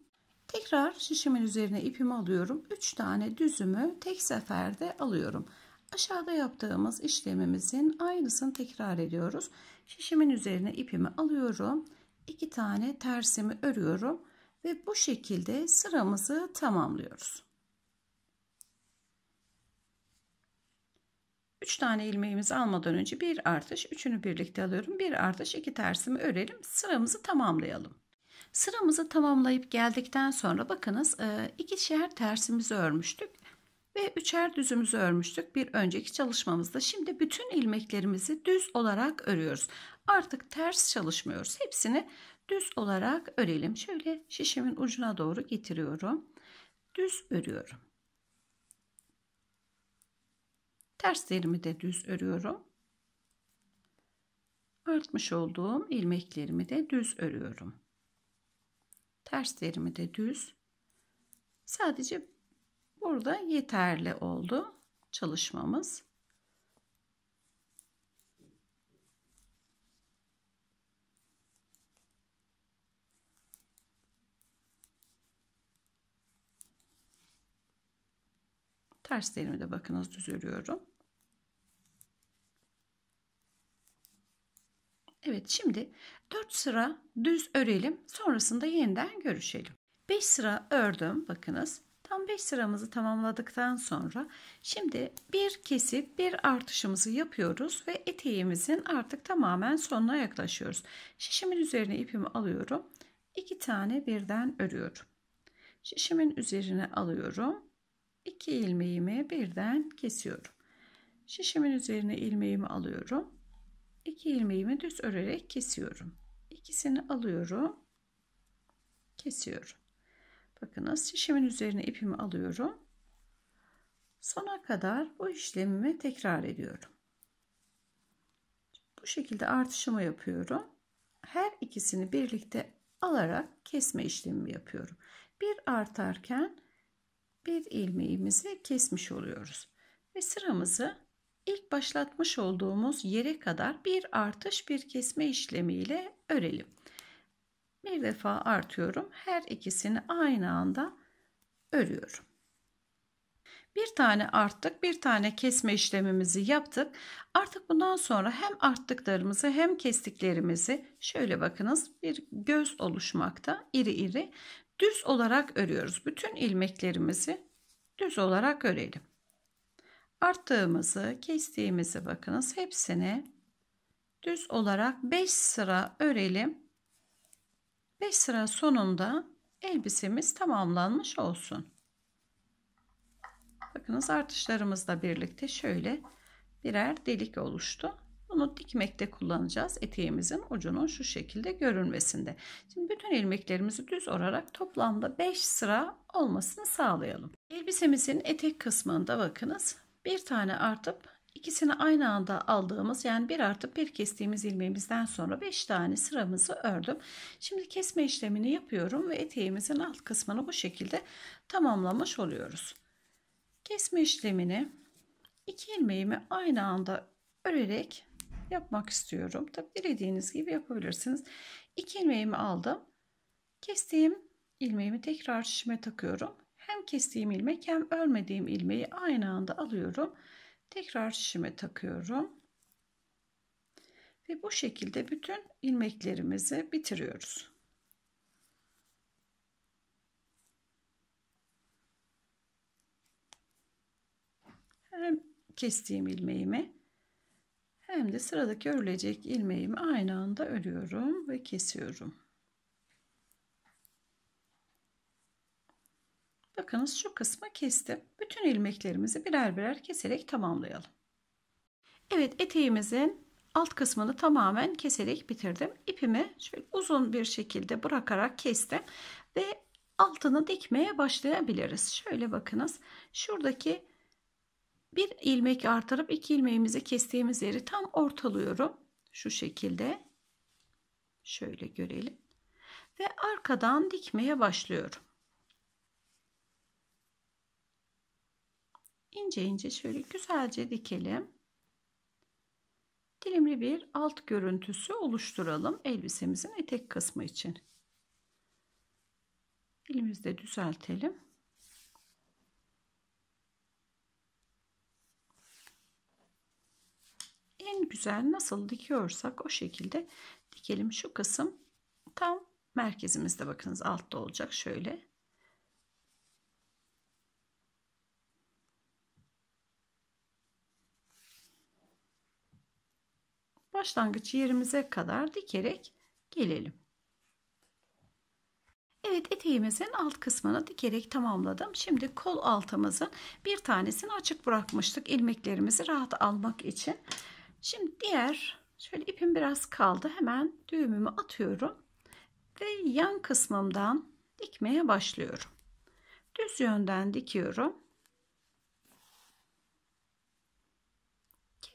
Tekrar şişimin üzerine ipimi alıyorum. 3 tane düzümü tek seferde alıyorum. Aşağıda yaptığımız işlemimizin aynısını tekrar ediyoruz. Şişimin üzerine ipimi alıyorum iki tane tersimi örüyorum ve bu şekilde sıramızı tamamlıyoruz. 3 tane ilmeğimizi almadan önce bir artış, üçünü birlikte alıyorum. Bir artış, iki tersimi örelim. Sıramızı tamamlayalım. Sıramızı tamamlayıp geldikten sonra bakınız e, ikişer tersimizi örmüştük ve üçer düzümüzü örmüştük bir önceki çalışmamızda. Şimdi bütün ilmeklerimizi düz olarak örüyoruz. Artık ters çalışmıyoruz. Hepsini düz olarak örelim. Şöyle şişimin ucuna doğru getiriyorum. Düz örüyorum. Terslerimi de düz örüyorum. Artmış olduğum ilmeklerimi de düz örüyorum. Terslerimi de düz. Sadece Burada yeterli oldu çalışmamız. Terslerimi de bakınız düz örüyorum. Evet şimdi 4 sıra düz örelim. Sonrasında yeniden görüşelim. 5 sıra ördüm bakınız. 95 sıramızı tamamladıktan sonra şimdi bir kesip bir artışımızı yapıyoruz ve eteğimizin artık tamamen sonuna yaklaşıyoruz. Şişimin üzerine ipimi alıyorum. 2 tane birden örüyorum. Şişimin üzerine alıyorum. 2 ilmeğimi birden kesiyorum. Şişimin üzerine ilmeğimi alıyorum. 2 ilmeğimi düz örerek kesiyorum. İkisini alıyorum. Kesiyorum. Bakınız şişimin üzerine ipimi alıyorum. Sona kadar bu işlemimi tekrar ediyorum. Bu şekilde artışımı yapıyorum. Her ikisini birlikte alarak kesme işlemi yapıyorum. Bir artarken bir ilmeğimizi kesmiş oluyoruz. Ve sıramızı ilk başlatmış olduğumuz yere kadar bir artış bir kesme işlemiyle örelim bir defa artıyorum. Her ikisini aynı anda örüyorum. Bir tane arttık, bir tane kesme işlemimizi yaptık. Artık bundan sonra hem arttıklarımızı hem kestiklerimizi şöyle bakınız bir göz oluşmakta iri iri düz olarak örüyoruz. Bütün ilmeklerimizi düz olarak örelim. Arttığımızı, kestiğimizi bakınız hepsini düz olarak 5 sıra örelim 5 sıra sonunda elbisemiz tamamlanmış olsun. Bakınız artışlarımızla birlikte şöyle birer delik oluştu. Bunu dikmekte kullanacağız. Eteğimizin ucunun şu şekilde görünmesinde. Şimdi bütün ilmeklerimizi düz olarak toplamda 5 sıra olmasını sağlayalım. Elbisemizin etek kısmında bakınız bir tane artıp İkisini aynı anda aldığımız yani bir artıp bir kestiğimiz ilmeğimizden sonra 5 tane sıramızı ördüm. Şimdi kesme işlemini yapıyorum ve eteğimizin alt kısmını bu şekilde tamamlamış oluyoruz. Kesme işlemini iki ilmeğimi aynı anda örerek yapmak istiyorum. Tabi dilediğiniz gibi yapabilirsiniz. İki ilmeğimi aldım. Kestiğim ilmeğimi tekrar şişime takıyorum. Hem kestiğim ilmek hem örmediğim ilmeği aynı anda alıyorum Tekrar şişime takıyorum. Ve bu şekilde bütün ilmeklerimizi bitiriyoruz. Hem kestiğim ilmeğimi hem de sıradaki örülecek ilmeğimi aynı anda örüyorum ve kesiyorum. Bakınız şu kısmı kestim. Bütün ilmeklerimizi birer birer keserek tamamlayalım. Evet eteğimizin alt kısmını tamamen keserek bitirdim. İpimi şöyle uzun bir şekilde bırakarak kestim ve altını dikmeye başlayabiliriz. Şöyle bakınız. Şuradaki bir ilmek artırıp iki ilmeğimizi kestiğimiz yeri tam ortalıyorum. Şu şekilde. Şöyle görelim. Ve arkadan dikmeye başlıyorum. ince ince şöyle güzelce dikelim. Dilimli bir alt görüntüsü oluşturalım elbisemizin etek kısmı için. Elimizde düzeltelim. En güzel nasıl dikiyorsak o şekilde dikelim. Şu kısım tam merkezimizde bakınız altta olacak şöyle. başlangıç yerimize kadar dikerek gelelim. Evet eteğimizin alt kısmını dikerek tamamladım. Şimdi kol altımızın bir tanesini açık bırakmıştık ilmeklerimizi rahat almak için. Şimdi diğer şöyle ipim biraz kaldı. Hemen düğümümü atıyorum ve yan kısmımdan dikmeye başlıyorum. Düz yönden dikiyorum.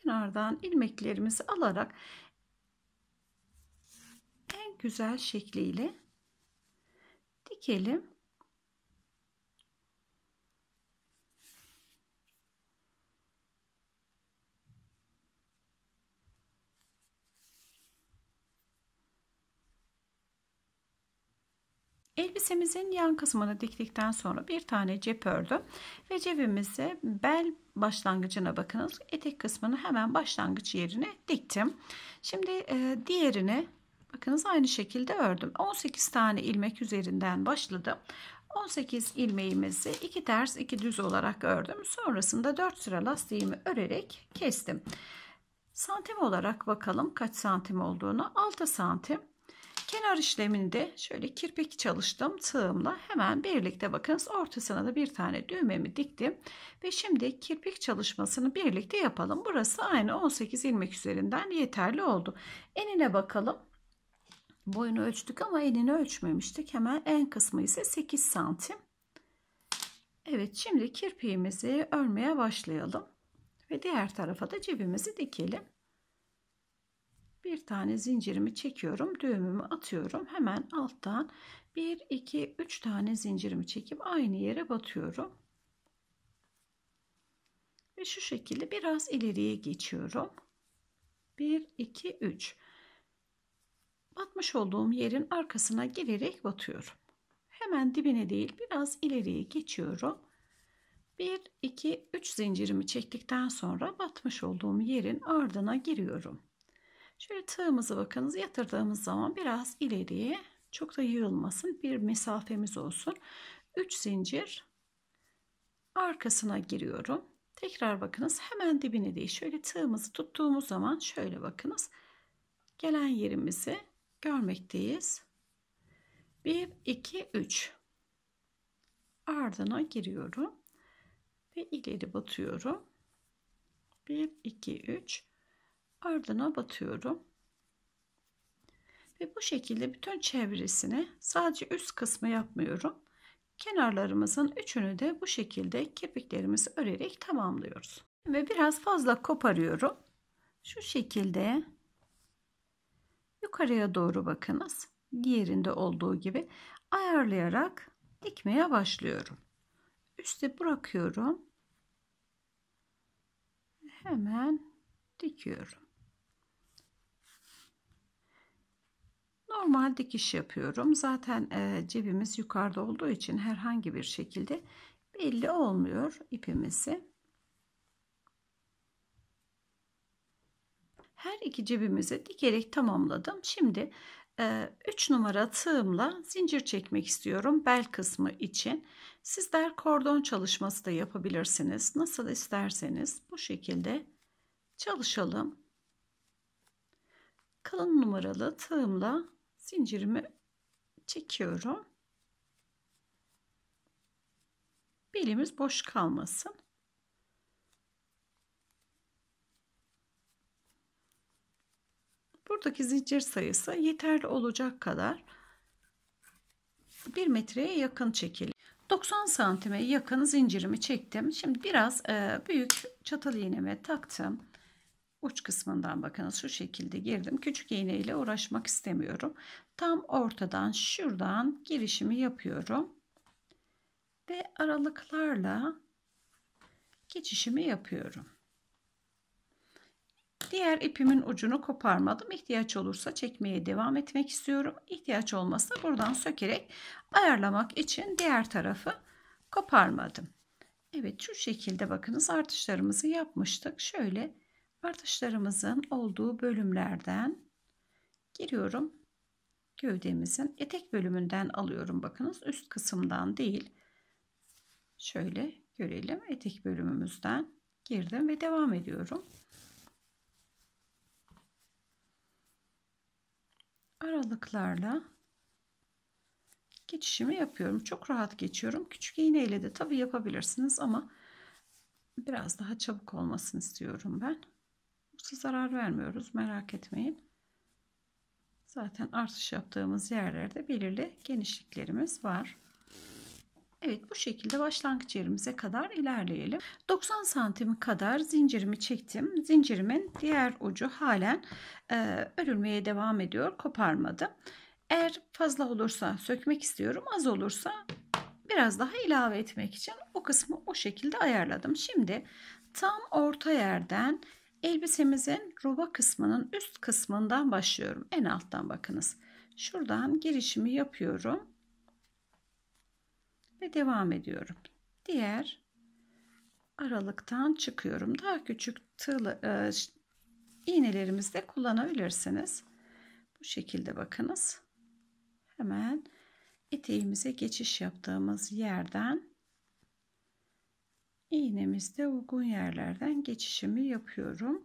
kenardan ilmeklerimizi alarak en güzel şekliyle dikelim. Elbisemizin yan kısmını diktikten sonra bir tane cep ördüm ve cebimize bel başlangıcına bakınız. Etek kısmını hemen başlangıç yerine diktim. Şimdi e, diğerini bakınız aynı şekilde ördüm. 18 tane ilmek üzerinden başladım. 18 ilmeğimizi 2 ters 2 düz olarak ördüm. Sonrasında 4 sıra lastiğimi örerek kestim. Santim olarak bakalım kaç santim olduğunu. 6 santim Kenar işleminde şöyle kirpik çalıştım tığımla hemen birlikte bakınız ortasına da bir tane düğmemi diktim ve şimdi kirpik çalışmasını birlikte yapalım. Burası aynı 18 ilmek üzerinden yeterli oldu. Enine bakalım. Boyunu ölçtük ama enini ölçmemiştik. Hemen en kısmı ise 8 santim. Evet şimdi kirpiğimizi örmeye başlayalım ve diğer tarafa da cebimizi dikelim bir tane zincirimi çekiyorum düğümümü atıyorum hemen alttan 1 2 3 tane zincirimi çekip aynı yere batıyorum ve şu şekilde biraz ileriye geçiyorum 1 2 3 batmış olduğum yerin arkasına girerek batıyorum hemen dibine değil biraz ileriye geçiyorum 1 2 3 zincirimi çektikten sonra batmış olduğum yerin ardına giriyorum Şöyle tığımızı bakınız yatırdığımız zaman biraz ileriye çok da yığılmasın bir mesafemiz olsun. 3 zincir arkasına giriyorum. Tekrar bakınız hemen dibine değil şöyle tığımızı tuttuğumuz zaman şöyle bakınız. Gelen yerimizi görmekteyiz. 1, 2, 3 ardına giriyorum ve ileri batıyorum. 1, 2, 3 ardına batıyorum. Ve bu şekilde bütün çevresini sadece üst kısmı yapmıyorum. Kenarlarımızın üçünü de bu şekilde kirpiklerimizi örerek tamamlıyoruz. Ve biraz fazla koparıyorum. Şu şekilde yukarıya doğru bakınız. Diğerinde olduğu gibi ayarlayarak dikmeye başlıyorum. Üste bırakıyorum. Hemen dikiyorum. Normal dikiş yapıyorum. Zaten e, cebimiz yukarıda olduğu için herhangi bir şekilde belli olmuyor ipimizi. Her iki cebimizi dikerek tamamladım. Şimdi 3 e, numara tığımla zincir çekmek istiyorum bel kısmı için. Sizler kordon çalışması da yapabilirsiniz. Nasıl isterseniz bu şekilde çalışalım. Kalın numaralı tığımla zincirimi çekiyorum. Belimiz boş kalmasın. Buradaki zincir sayısı yeterli olacak kadar 1 metreye yakın çekelim. 90 santime yakın zincirimi çektim. Şimdi biraz e, büyük çatal iğneme taktım uç kısmından bakınız, şu şekilde girdim. Küçük iğne ile uğraşmak istemiyorum. Tam ortadan şuradan girişimi yapıyorum. Ve aralıklarla geçişimi yapıyorum. Diğer ipimin ucunu koparmadım. İhtiyaç olursa çekmeye devam etmek istiyorum. İhtiyaç olmasa buradan sökerek ayarlamak için diğer tarafı koparmadım. Evet şu şekilde bakınız artışlarımızı yapmıştık. Şöyle Artışlarımızın olduğu bölümlerden giriyorum. Gövdemizin etek bölümünden alıyorum. Bakınız üst kısımdan değil. Şöyle görelim. Etek bölümümüzden girdim ve devam ediyorum. aralıklarla geçişimi yapıyorum. Çok rahat geçiyorum. Küçük iğneyle de tabi yapabilirsiniz ama biraz daha çabuk olmasını istiyorum ben zarar vermiyoruz merak etmeyin. Zaten artış yaptığımız yerlerde belirli genişliklerimiz var. Evet bu şekilde başlangıç yerimize kadar ilerleyelim. 90 santim kadar zincirimi çektim. Zincirimin diğer ucu halen e, örülmeye devam ediyor. Koparmadım. Eğer fazla olursa sökmek istiyorum. Az olursa biraz daha ilave etmek için o kısmı o şekilde ayarladım. Şimdi tam orta yerden Elbisemizin roba kısmının üst kısmından başlıyorum. En alttan bakınız. Şuradan girişimi yapıyorum. Ve devam ediyorum. Diğer aralıktan çıkıyorum. Daha küçük tığlı, e, iğnelerimizi de kullanabilirsiniz. Bu şekilde bakınız. Hemen eteğimize geçiş yaptığımız yerden iğnemizde uygun yerlerden geçişimi yapıyorum.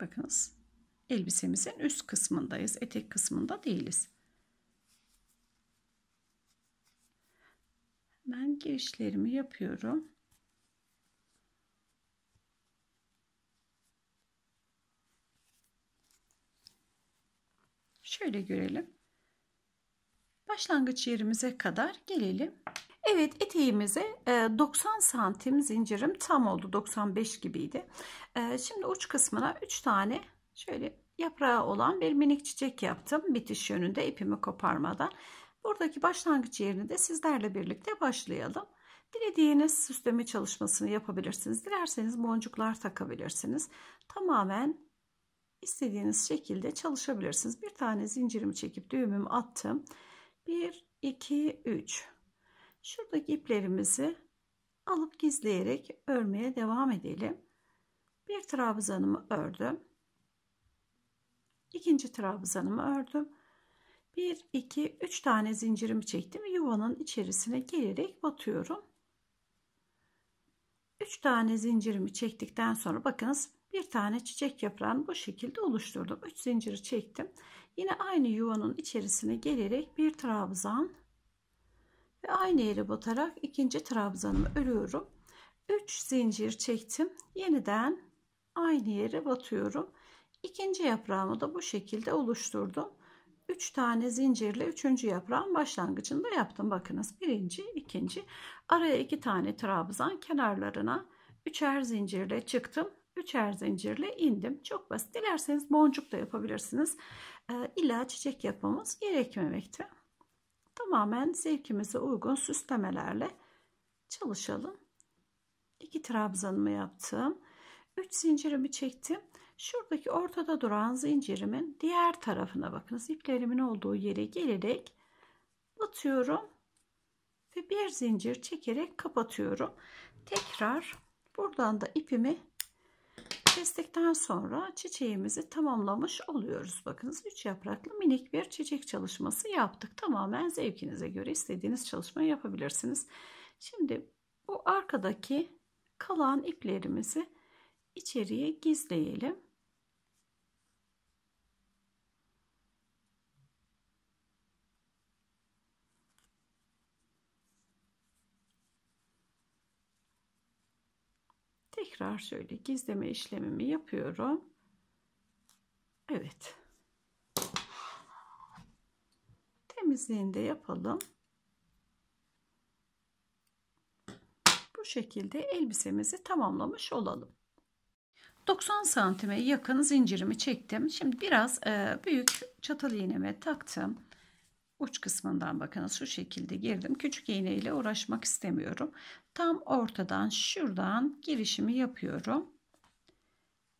Bakınız elbisemizin üst kısmındayız. Etek kısmında değiliz. Ben girişlerimi yapıyorum. Şöyle görelim başlangıç yerimize kadar gelelim. Evet eteğimize 90 e, santim zincirim tam oldu 95 gibiydi. E, şimdi uç kısmına 3 tane şöyle yaprağı olan bir minik çiçek yaptım bitiş yönünde ipimi koparmadan. Buradaki başlangıç yerini de sizlerle birlikte başlayalım. Dilediğiniz süsleme çalışmasını yapabilirsiniz. Dilerseniz boncuklar takabilirsiniz. Tamamen istediğiniz şekilde çalışabilirsiniz. Bir tane zincirimi çekip düğümümü attım. 1 2 3 şuradaki iplerimizi alıp gizleyerek örmeye devam edelim bir trabzanımı ördüm İkinci trabzanımı ördüm 1 2 3 tane zincirimi çektim yuvanın içerisine gelerek batıyorum 3 tane zincirimi çektikten sonra bakınız bir tane çiçek yaprağını bu şekilde oluşturdum 3 zinciri çektim Yine aynı yuvanın içerisine gelerek bir trabzan ve aynı yere batarak ikinci trabzanımı örüyorum. 3 zincir çektim. Yeniden aynı yere batıyorum. İkinci yaprağımı da bu şekilde oluşturdum. 3 tane zincirle 3. yaprağın başlangıcında yaptım. Bakınız birinci, ikinci. Araya 2 iki tane trabzan kenarlarına 3'er zincirle çıktım. 3'er zincirle indim. Çok basit. Dilerseniz boncuk da yapabilirsiniz. Ee, illa çiçek yapmamız gerekmemekte. Tamamen zevkimize uygun süslemelerle çalışalım. İki trabzanımı yaptım. Üç zincirimi çektim. Şuradaki ortada duran zincirimin diğer tarafına bakınız. İplerimin olduğu yere gelerek batıyorum ve bir zincir çekerek kapatıyorum. Tekrar buradan da ipimi kestikten sonra çiçeğimizi tamamlamış oluyoruz. Bakınız 3 yapraklı minik bir çiçek çalışması yaptık. Tamamen zevkinize göre istediğiniz çalışmayı yapabilirsiniz. Şimdi bu arkadaki kalan iplerimizi içeriye gizleyelim. tekrar şöyle gizleme işlemimi yapıyorum. Evet. Temizliğini de yapalım. Bu şekilde elbisemizi tamamlamış olalım. 90 santime yakın zincirimi çektim. Şimdi biraz e, büyük çatal iğneme taktım uç kısmından bakınız şu şekilde girdim. Küçük iğne ile uğraşmak istemiyorum. Tam ortadan şuradan girişimi yapıyorum.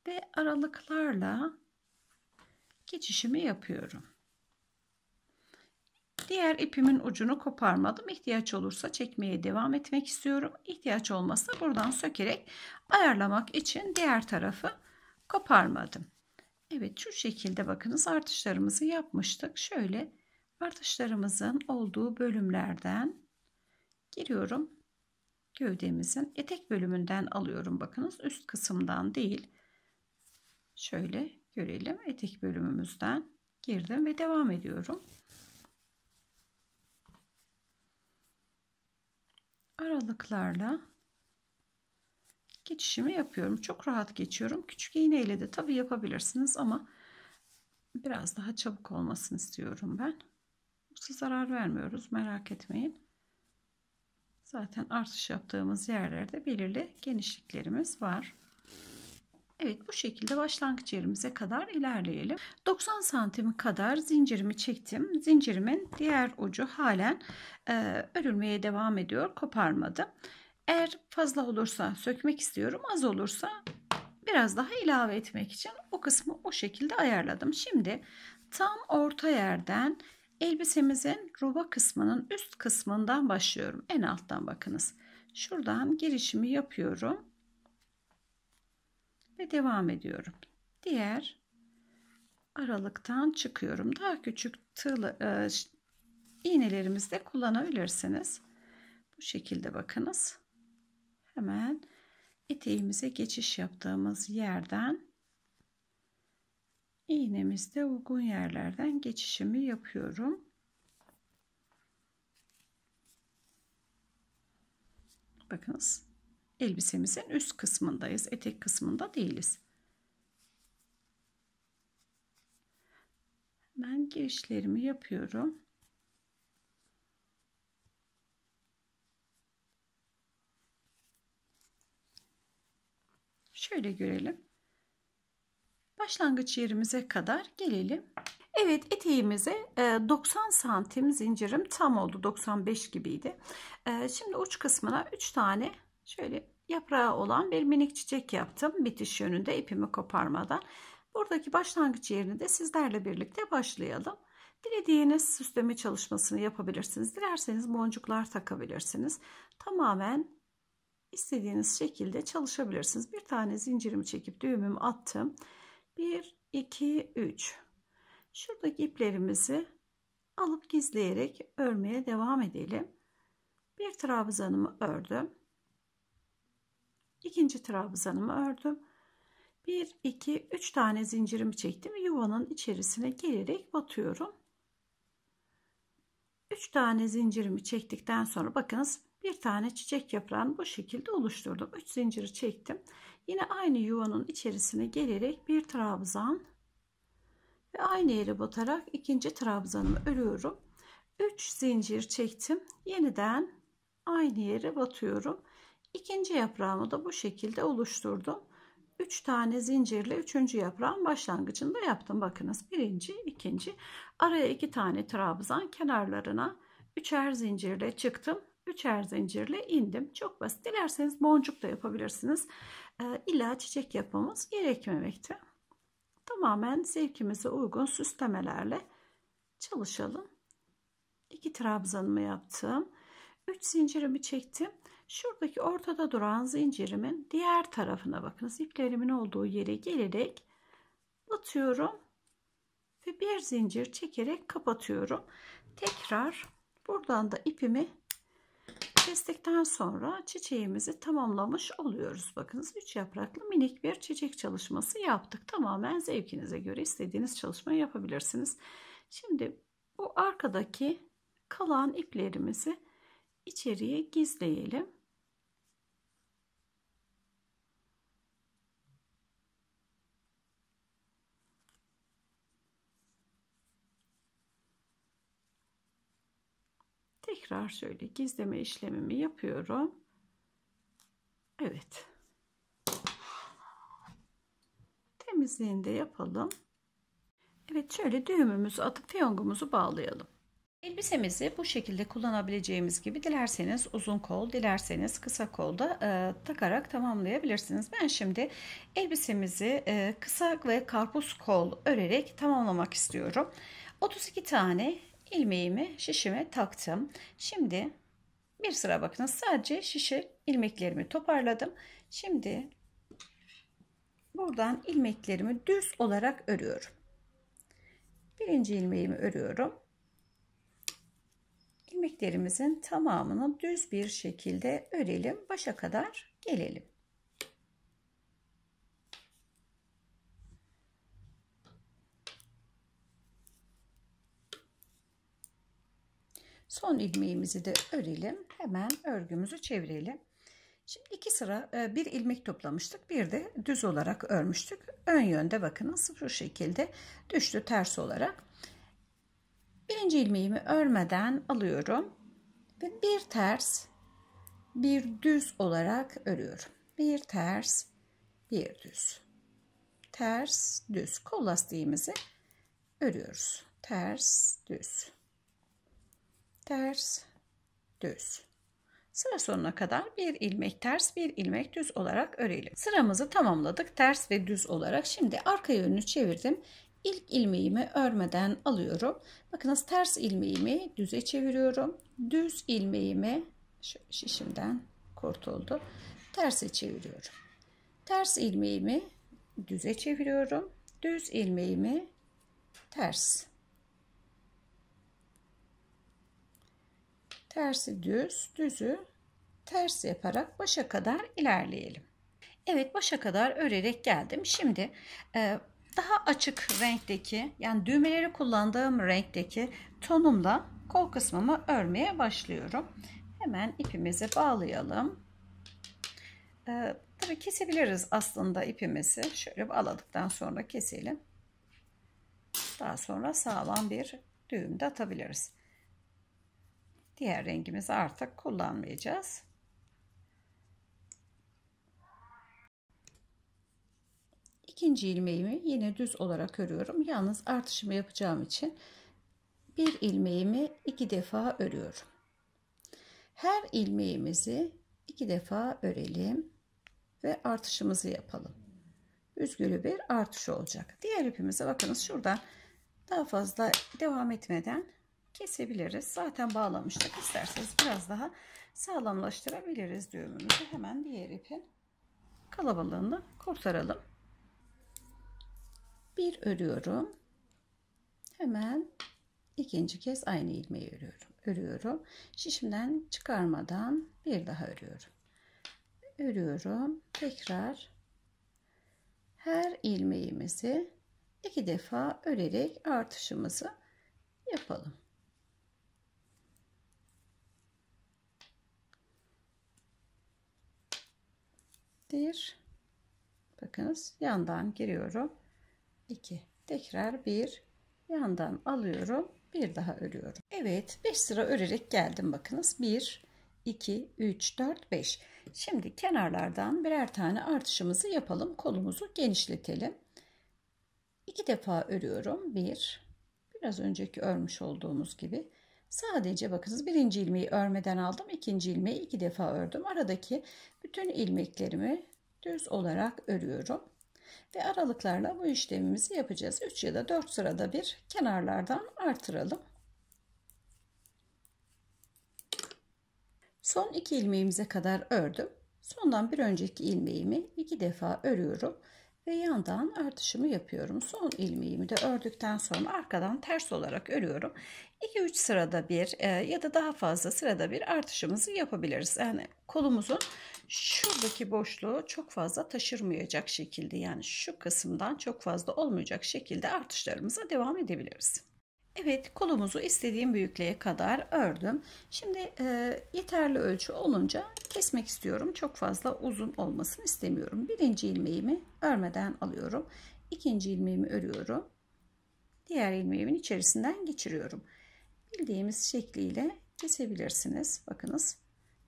Ve aralıklarla geçişimi yapıyorum. Diğer ipimin ucunu koparmadım. İhtiyaç olursa çekmeye devam etmek istiyorum. İhtiyaç olmasa buradan sökerek ayarlamak için diğer tarafı koparmadım. Evet şu şekilde bakınız artışlarımızı yapmıştık. Şöyle Artışlarımızın olduğu bölümlerden giriyorum. Gövdemizin etek bölümünden alıyorum. Bakınız üst kısımdan değil. Şöyle görelim. Etek bölümümüzden girdim ve devam ediyorum. aralıklarla geçişimi yapıyorum. Çok rahat geçiyorum. Küçük iğneyle de tabi yapabilirsiniz ama biraz daha çabuk olmasını istiyorum ben. Topumuza zarar vermiyoruz merak etmeyin. Zaten artış yaptığımız yerlerde belirli genişliklerimiz var. Evet bu şekilde başlangıç yerimize kadar ilerleyelim. 90 santim kadar zincirimi çektim. Zincirimin diğer ucu halen e, örülmeye devam ediyor. Koparmadım. Eğer fazla olursa sökmek istiyorum. Az olursa biraz daha ilave etmek için o kısmı o şekilde ayarladım. Şimdi tam orta yerden Elbisemizin roba kısmının üst kısmından başlıyorum. En alttan bakınız. Şuradan girişimi yapıyorum. Ve devam ediyorum. Diğer aralıktan çıkıyorum. Daha küçük tığlı, e, iğnelerimizi de kullanabilirsiniz. Bu şekilde bakınız. Hemen eteğimize geçiş yaptığımız yerden iğnemizde uygun yerlerden geçişimi yapıyorum. Bakınız elbisemizin üst kısmındayız. Etek kısmında değiliz. Ben girişlerimi yapıyorum. Şöyle görelim başlangıç yerimize kadar gelelim. Evet eteğimize 90 e, santim zincirim tam oldu 95 gibiydi. E, şimdi uç kısmına 3 tane şöyle yaprağı olan bir minik çiçek yaptım bitiş yönünde ipimi koparmadan. Buradaki başlangıç yerini de sizlerle birlikte başlayalım. Dilediğiniz süsleme çalışmasını yapabilirsiniz. Dilerseniz boncuklar takabilirsiniz. Tamamen istediğiniz şekilde çalışabilirsiniz. Bir tane zincirimi çekip düğümümü attım. 1 2 3 şuradaki iplerimizi alıp gizleyerek örmeye devam edelim bir trabzanımı ördüm İkinci trabzanımı ördüm 1 2 3 tane zincirimi çektim yuvanın içerisine gelerek batıyorum 3 tane zincirimi çektikten sonra bakınız bir tane çiçek yaprağını bu şekilde oluşturdum 3 zinciri çektim Yine aynı yuvanın içerisine gelerek bir trabzan ve aynı yere batarak ikinci trabzanımı örüyorum. 3 zincir çektim. Yeniden aynı yere batıyorum. İkinci yaprağımı da bu şekilde oluşturdum. 3 tane zincirle 3. yaprağın başlangıcında yaptım. Bakınız birinci, ikinci. Araya 2 iki tane trabzan kenarlarına 3'er zincirle çıktım. 3'er zincirle indim. Çok basit. Dilerseniz boncuk da yapabilirsiniz. Ee, illa çiçek yapmamız gerekmemekte. Tamamen zevkimize uygun süslemelerle çalışalım. İki trabzanımı yaptım. Üç zincirimi çektim. Şuradaki ortada duran zincirimin diğer tarafına bakınız. İplerimin olduğu yere gelerek batıyorum ve bir zincir çekerek kapatıyorum. Tekrar buradan da ipimi kestikten sonra çiçeğimizi tamamlamış oluyoruz. Bakınız 3 yapraklı minik bir çiçek çalışması yaptık. Tamamen zevkinize göre istediğiniz çalışmayı yapabilirsiniz. Şimdi bu arkadaki kalan iplerimizi içeriye gizleyelim. tekrar şöyle gizleme işlemimi yapıyorum. Evet. Temizliğini de yapalım. Evet şöyle düğümümüzü atıp fiyongumuzu bağlayalım. Elbisemizi bu şekilde kullanabileceğimiz gibi dilerseniz uzun kol, dilerseniz kısa kolda e, takarak tamamlayabilirsiniz. Ben şimdi elbisemizi e, kısa ve karpuz kol örerek tamamlamak istiyorum. 32 tane ilmeğimi şişime taktım. Şimdi bir sıra bakın sadece şişe ilmeklerimi toparladım. Şimdi buradan ilmeklerimi düz olarak örüyorum. Birinci ilmeğimi örüyorum. İlmeklerimizin tamamını düz bir şekilde örelim. Başa kadar gelelim. Son ilmeğimizi de örelim. Hemen örgümüzü çevirelim. Şimdi iki sıra e, bir ilmek toplamıştık. Bir de düz olarak örmüştük. Ön yönde bakın nasıl şu şekilde düştü ters olarak. Birinci ilmeğimi örmeden alıyorum. Ve bir ters bir düz olarak örüyorum. Bir ters bir düz. Ters düz kol lastiğimizi örüyoruz. Ters düz ters, düz. Sıra sonuna kadar bir ilmek ters bir ilmek düz olarak örelim. Sıramızı tamamladık ters ve düz olarak. Şimdi arka yönünü çevirdim. ilk ilmeğimi örmeden alıyorum. Bakınız ters ilmeğimi düze çeviriyorum. Düz ilmeğimi şişimden kurtuldu. Terse çeviriyorum. Ters ilmeğimi düze çeviriyorum. Düz ilmeğimi ters. Tersi düz, düzü ters yaparak başa kadar ilerleyelim. Evet başa kadar örerek geldim. Şimdi e, daha açık renkteki yani düğmeleri kullandığım renkteki tonumla kol kısmımı örmeye başlıyorum. Hemen ipimizi bağlayalım. E, tabii kesebiliriz aslında ipimizi. Şöyle aladıktan sonra keselim. Daha sonra sağlam bir düğüm de atabiliriz. Diğer rengimizi artık kullanmayacağız. İkinci ilmeğimi yine düz olarak örüyorum. Yalnız artışımı yapacağım için bir ilmeğimi iki defa örüyorum. Her ilmeğimizi iki defa örelim ve artışımızı yapalım. Üzgülü bir artış olacak. Diğer ipimize bakınız şuradan daha fazla devam etmeden kesebiliriz. Zaten bağlamıştık. İsterseniz biraz daha sağlamlaştırabiliriz düğümümüzü. Hemen diğer ipin kalabalığını kurtaralım. Bir örüyorum. Hemen ikinci kez aynı ilmeği örüyorum. Örüyorum. Şişimden çıkarmadan bir daha örüyorum. Örüyorum. Tekrar her ilmeğimizi iki defa örerek artışımızı yapalım. bir bakınız yandan giriyorum 2 tekrar bir yandan alıyorum bir daha örüyorum Evet 5 sıra örerek geldim bakınız 1 2 3 4 5 şimdi kenarlardan birer tane artışımızı yapalım kolumuzu genişletelim iki defa örüyorum bir biraz önceki örmüş olduğumuz gibi Sadece bakınız birinci ilmeği örmeden aldım. ikinci ilmeği iki defa ördüm. Aradaki bütün ilmeklerimi düz olarak örüyorum. Ve aralıklarla bu işlemimizi yapacağız. 3 ya da 4 sırada bir kenarlardan artıralım. Son iki ilmeğimize kadar ördüm. Sondan bir önceki ilmeğimi iki defa örüyorum ve yandan artışımı yapıyorum. Son ilmeğimi de ördükten sonra arkadan ters olarak örüyorum. 2-3 sırada bir e, ya da daha fazla sırada bir artışımızı yapabiliriz. Yani kolumuzun şuradaki boşluğu çok fazla taşırmayacak şekilde yani şu kısımdan çok fazla olmayacak şekilde artışlarımıza devam edebiliriz. Evet kolumuzu istediğim büyüklüğe kadar ördüm. Şimdi e, yeterli ölçü olunca kesmek istiyorum. Çok fazla uzun olmasını istemiyorum. Birinci ilmeğimi örmeden alıyorum. İkinci ilmeğimi örüyorum. Diğer ilmeğimin içerisinden geçiriyorum. Bildiğimiz şekliyle kesebilirsiniz. Bakınız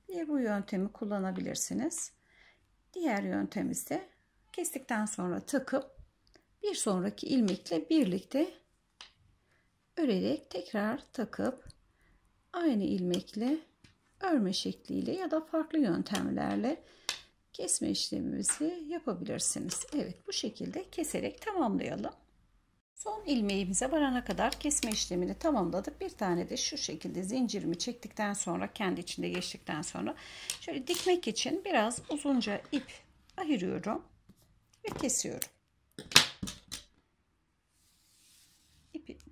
diye bu yöntemi kullanabilirsiniz. Diğer yöntem ise kestikten sonra takıp bir sonraki ilmekle birlikte örerek tekrar takıp aynı ilmekle örme şekliyle ya da farklı yöntemlerle kesme işlemimizi yapabilirsiniz. Evet bu şekilde keserek tamamlayalım. Son ilmeğimize varana kadar kesme işlemini tamamladık. Bir tane de şu şekilde zincirimi çektikten sonra kendi içinde geçtikten sonra şöyle dikmek için biraz uzunca ip ayırıyorum ve kesiyorum.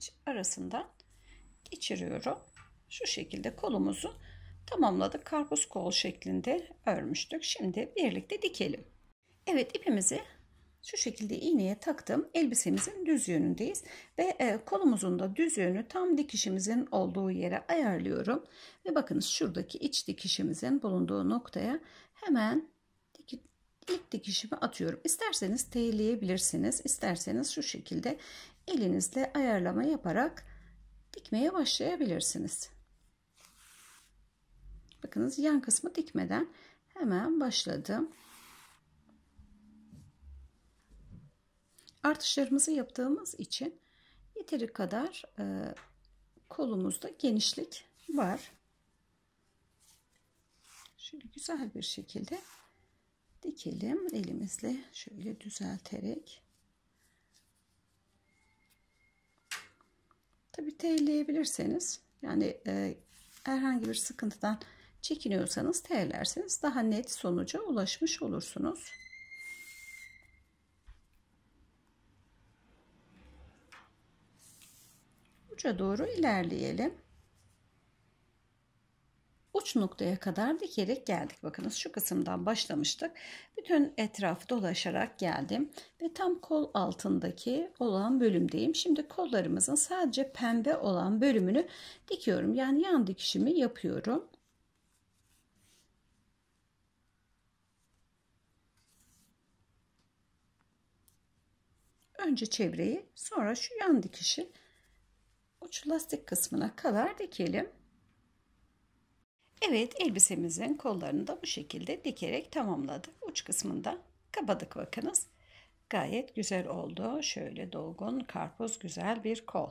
ilmeğimin arasından geçiriyorum. Şu şekilde kolumuzu tamamladık. Karpuz kol şeklinde örmüştük. Şimdi birlikte dikelim. Evet ipimizi şu şekilde iğneye taktım. Elbisemizin düz yönündeyiz ve e, kolumuzun da düz yönü tam dikişimizin olduğu yere ayarlıyorum. Ve bakınız şuradaki iç dikişimizin bulunduğu noktaya hemen ilk dikişimi atıyorum. İsterseniz T'leyebilirsiniz. İsterseniz şu şekilde elinizle ayarlama yaparak dikmeye başlayabilirsiniz. Bakınız yan kısmı dikmeden hemen başladım. Artışlarımızı yaptığımız için yeteri kadar e, kolumuzda genişlik var. Şöyle güzel bir şekilde dikelim elimizle şöyle düzelterek tabi terleyebilirseniz yani e, herhangi bir sıkıntıdan çekiniyorsanız terlerseniz daha net sonuca ulaşmış olursunuz. Uca doğru ilerleyelim uç noktaya kadar dikerek geldik. Bakınız şu kısımdan başlamıştık. Bütün etrafı dolaşarak geldim ve tam kol altındaki olan bölümdeyim. Şimdi kollarımızın sadece pembe olan bölümünü dikiyorum. Yani yan dikişimi yapıyorum. Önce çevreyi sonra şu yan dikişi uç lastik kısmına kadar dikelim. Evet elbisemizin kollarını da bu şekilde dikerek tamamladık. Uç kısmında kapadık bakınız. Gayet güzel oldu. Şöyle dolgun karpuz güzel bir kol.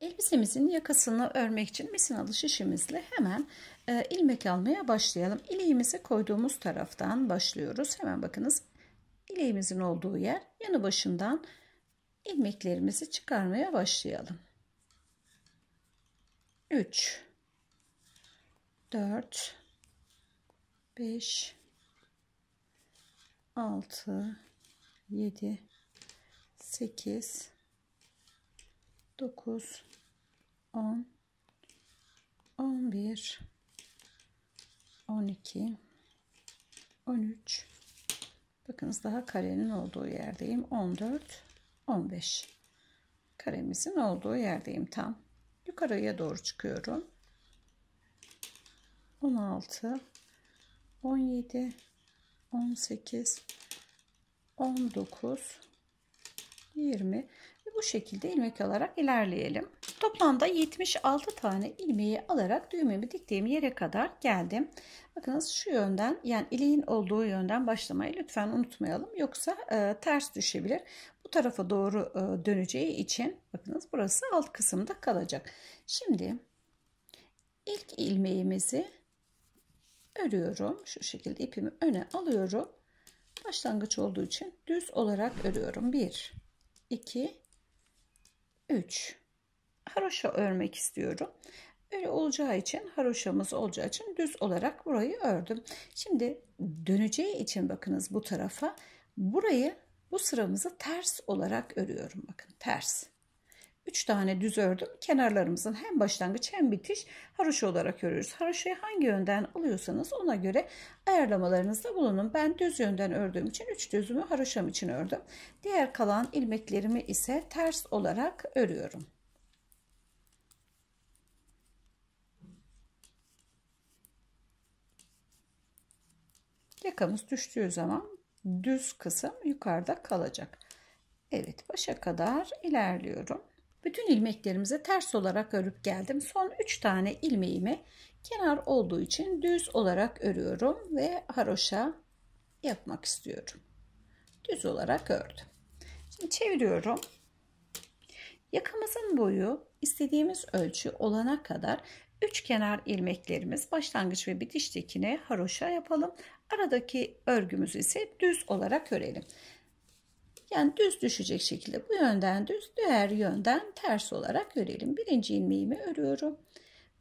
Elbisemizin yakasını örmek için misinalı şişimizle hemen e, ilmek almaya başlayalım. İleğimizi koyduğumuz taraftan başlıyoruz. Hemen bakınız ileğimizin olduğu yer yanı başından ilmeklerimizi çıkarmaya başlayalım. 3 4 5 6 7 8 9 10 11 12 13 Bakınız daha karenin olduğu yerdeyim. 14 15 karemizin olduğu yerdeyim tam yukarıya doğru çıkıyorum 16 17 18 19 20 bu şekilde ilmek alarak ilerleyelim. Toplamda 76 tane ilmeği alarak düğmemi diktiğim yere kadar geldim. Bakınız şu yönden yani ileğin olduğu yönden başlamayı lütfen unutmayalım. Yoksa e, ters düşebilir tarafa doğru e, döneceği için bakınız burası alt kısımda kalacak. Şimdi ilk ilmeğimizi örüyorum. Şu şekilde ipimi öne alıyorum. Başlangıç olduğu için düz olarak örüyorum. 1 2 3 haroşa örmek istiyorum. Öyle olacağı için haroşamız olacağı için düz olarak burayı ördüm. Şimdi döneceği için bakınız bu tarafa burayı bu sıramızı ters olarak örüyorum. Bakın ters. 3 tane düz ördüm. Kenarlarımızın hem başlangıç hem bitiş haroşa olarak örüyoruz. Haroşayı hangi yönden alıyorsanız ona göre ayarlamalarınızda bulunun. Ben düz yönden ördüğüm için 3 düzümü haroşam için ördüm. Diğer kalan ilmeklerimi ise ters olarak örüyorum. Yakamız düştüğü zaman düz kısım yukarıda kalacak. Evet başa kadar ilerliyorum. Bütün ilmeklerimize ters olarak örüp geldim. Son 3 tane ilmeğimi kenar olduğu için düz olarak örüyorum ve haroşa yapmak istiyorum. Düz olarak ördüm. Şimdi çeviriyorum. Yakamızın boyu istediğimiz ölçü olana kadar üç kenar ilmeklerimiz başlangıç ve bitiştekine haroşa yapalım. Aradaki örgümüzü ise düz olarak örelim. Yani düz düşecek şekilde bu yönden düz, diğer yönden ters olarak örelim. Birinci ilmeğimi örüyorum.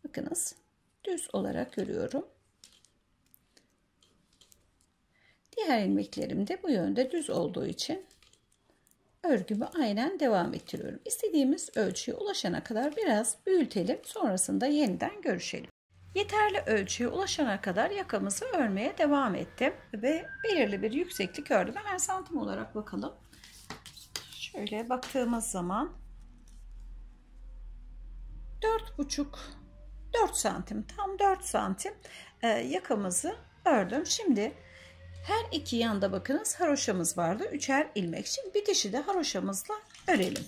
Bakınız düz olarak örüyorum. Diğer ilmeklerim de bu yönde düz olduğu için örgümü aynen devam ettiriyorum. İstediğimiz ölçüye ulaşana kadar biraz büyütelim. Sonrasında yeniden görüşelim. Yeterli ölçüye ulaşana kadar yakamızı örmeye devam ettim. Ve belirli bir yükseklik ördüm. Hemen santim olarak bakalım. Şöyle baktığımız zaman 4,5 4 santim tam 4 santim e, yakamızı ördüm. Şimdi her iki yanda bakınız haroşamız vardı. Üçer ilmek. Şimdi bitişi de haroşamızla örelim.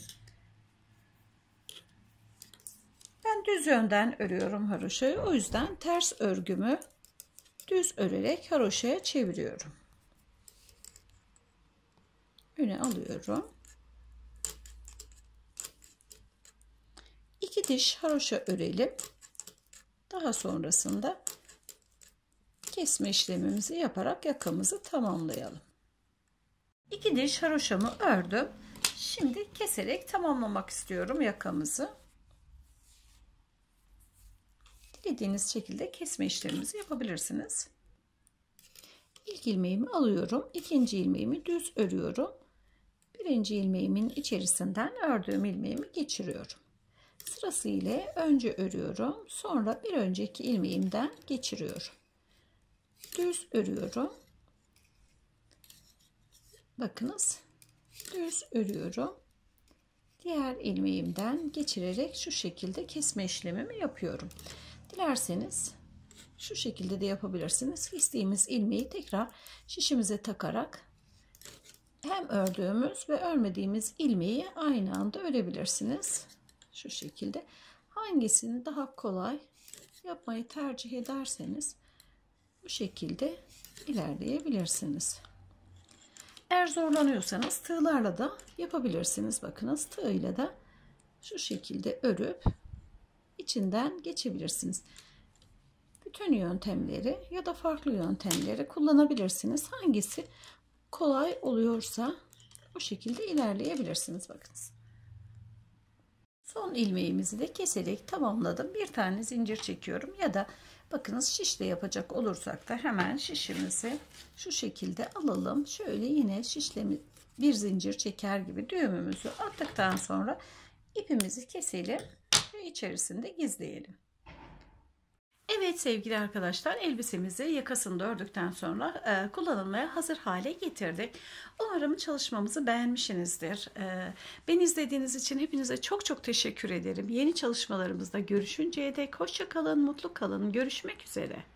Ben düz yönden örüyorum haroşayı. O yüzden ters örgümü düz örerek haroşaya çeviriyorum. Öne alıyorum. İki diş haroşa örelim. Daha sonrasında kesme işlemimizi yaparak yakamızı tamamlayalım. İki diş haroşamı ördüm. Şimdi keserek tamamlamak istiyorum yakamızı dilediğiniz şekilde kesme işlemimizi yapabilirsiniz. İlk ilmeğimi alıyorum. ikinci ilmeğimi düz örüyorum. Birinci ilmeğimin içerisinden ördüğüm ilmeğimi geçiriyorum. Sırası ile önce örüyorum. Sonra bir önceki ilmeğimden geçiriyorum. Düz örüyorum. Bakınız. Düz örüyorum. Diğer ilmeğimden geçirerek şu şekilde kesme işlemimi yapıyorum. Dilerseniz şu şekilde de yapabilirsiniz. İstediğimiz ilmeği tekrar şişimize takarak hem ördüğümüz ve örmediğimiz ilmeği aynı anda örebilirsiniz. Şu şekilde. Hangisini daha kolay yapmayı tercih ederseniz bu şekilde ilerleyebilirsiniz. Eğer zorlanıyorsanız tığlarla da yapabilirsiniz. Bakınız tığ ile de şu şekilde örüp içinden geçebilirsiniz. Bütün yöntemleri ya da farklı yöntemleri kullanabilirsiniz. Hangisi kolay oluyorsa bu şekilde ilerleyebilirsiniz. Bakınız. Son ilmeğimizi de keserek tamamladım. Bir tane zincir çekiyorum ya da bakınız şişle yapacak olursak da hemen şişimizi şu şekilde alalım. Şöyle yine şişle bir zincir çeker gibi düğümümüzü attıktan sonra ipimizi keselim içerisinde gizleyelim. Evet sevgili arkadaşlar elbisemizi yakasını da ördükten sonra e, kullanılmaya hazır hale getirdik. Umarım çalışmamızı beğenmişsinizdir. E, beni izlediğiniz için hepinize çok çok teşekkür ederim. Yeni çalışmalarımızda görüşünceye dek hoşça kalın, mutlu kalın. Görüşmek üzere.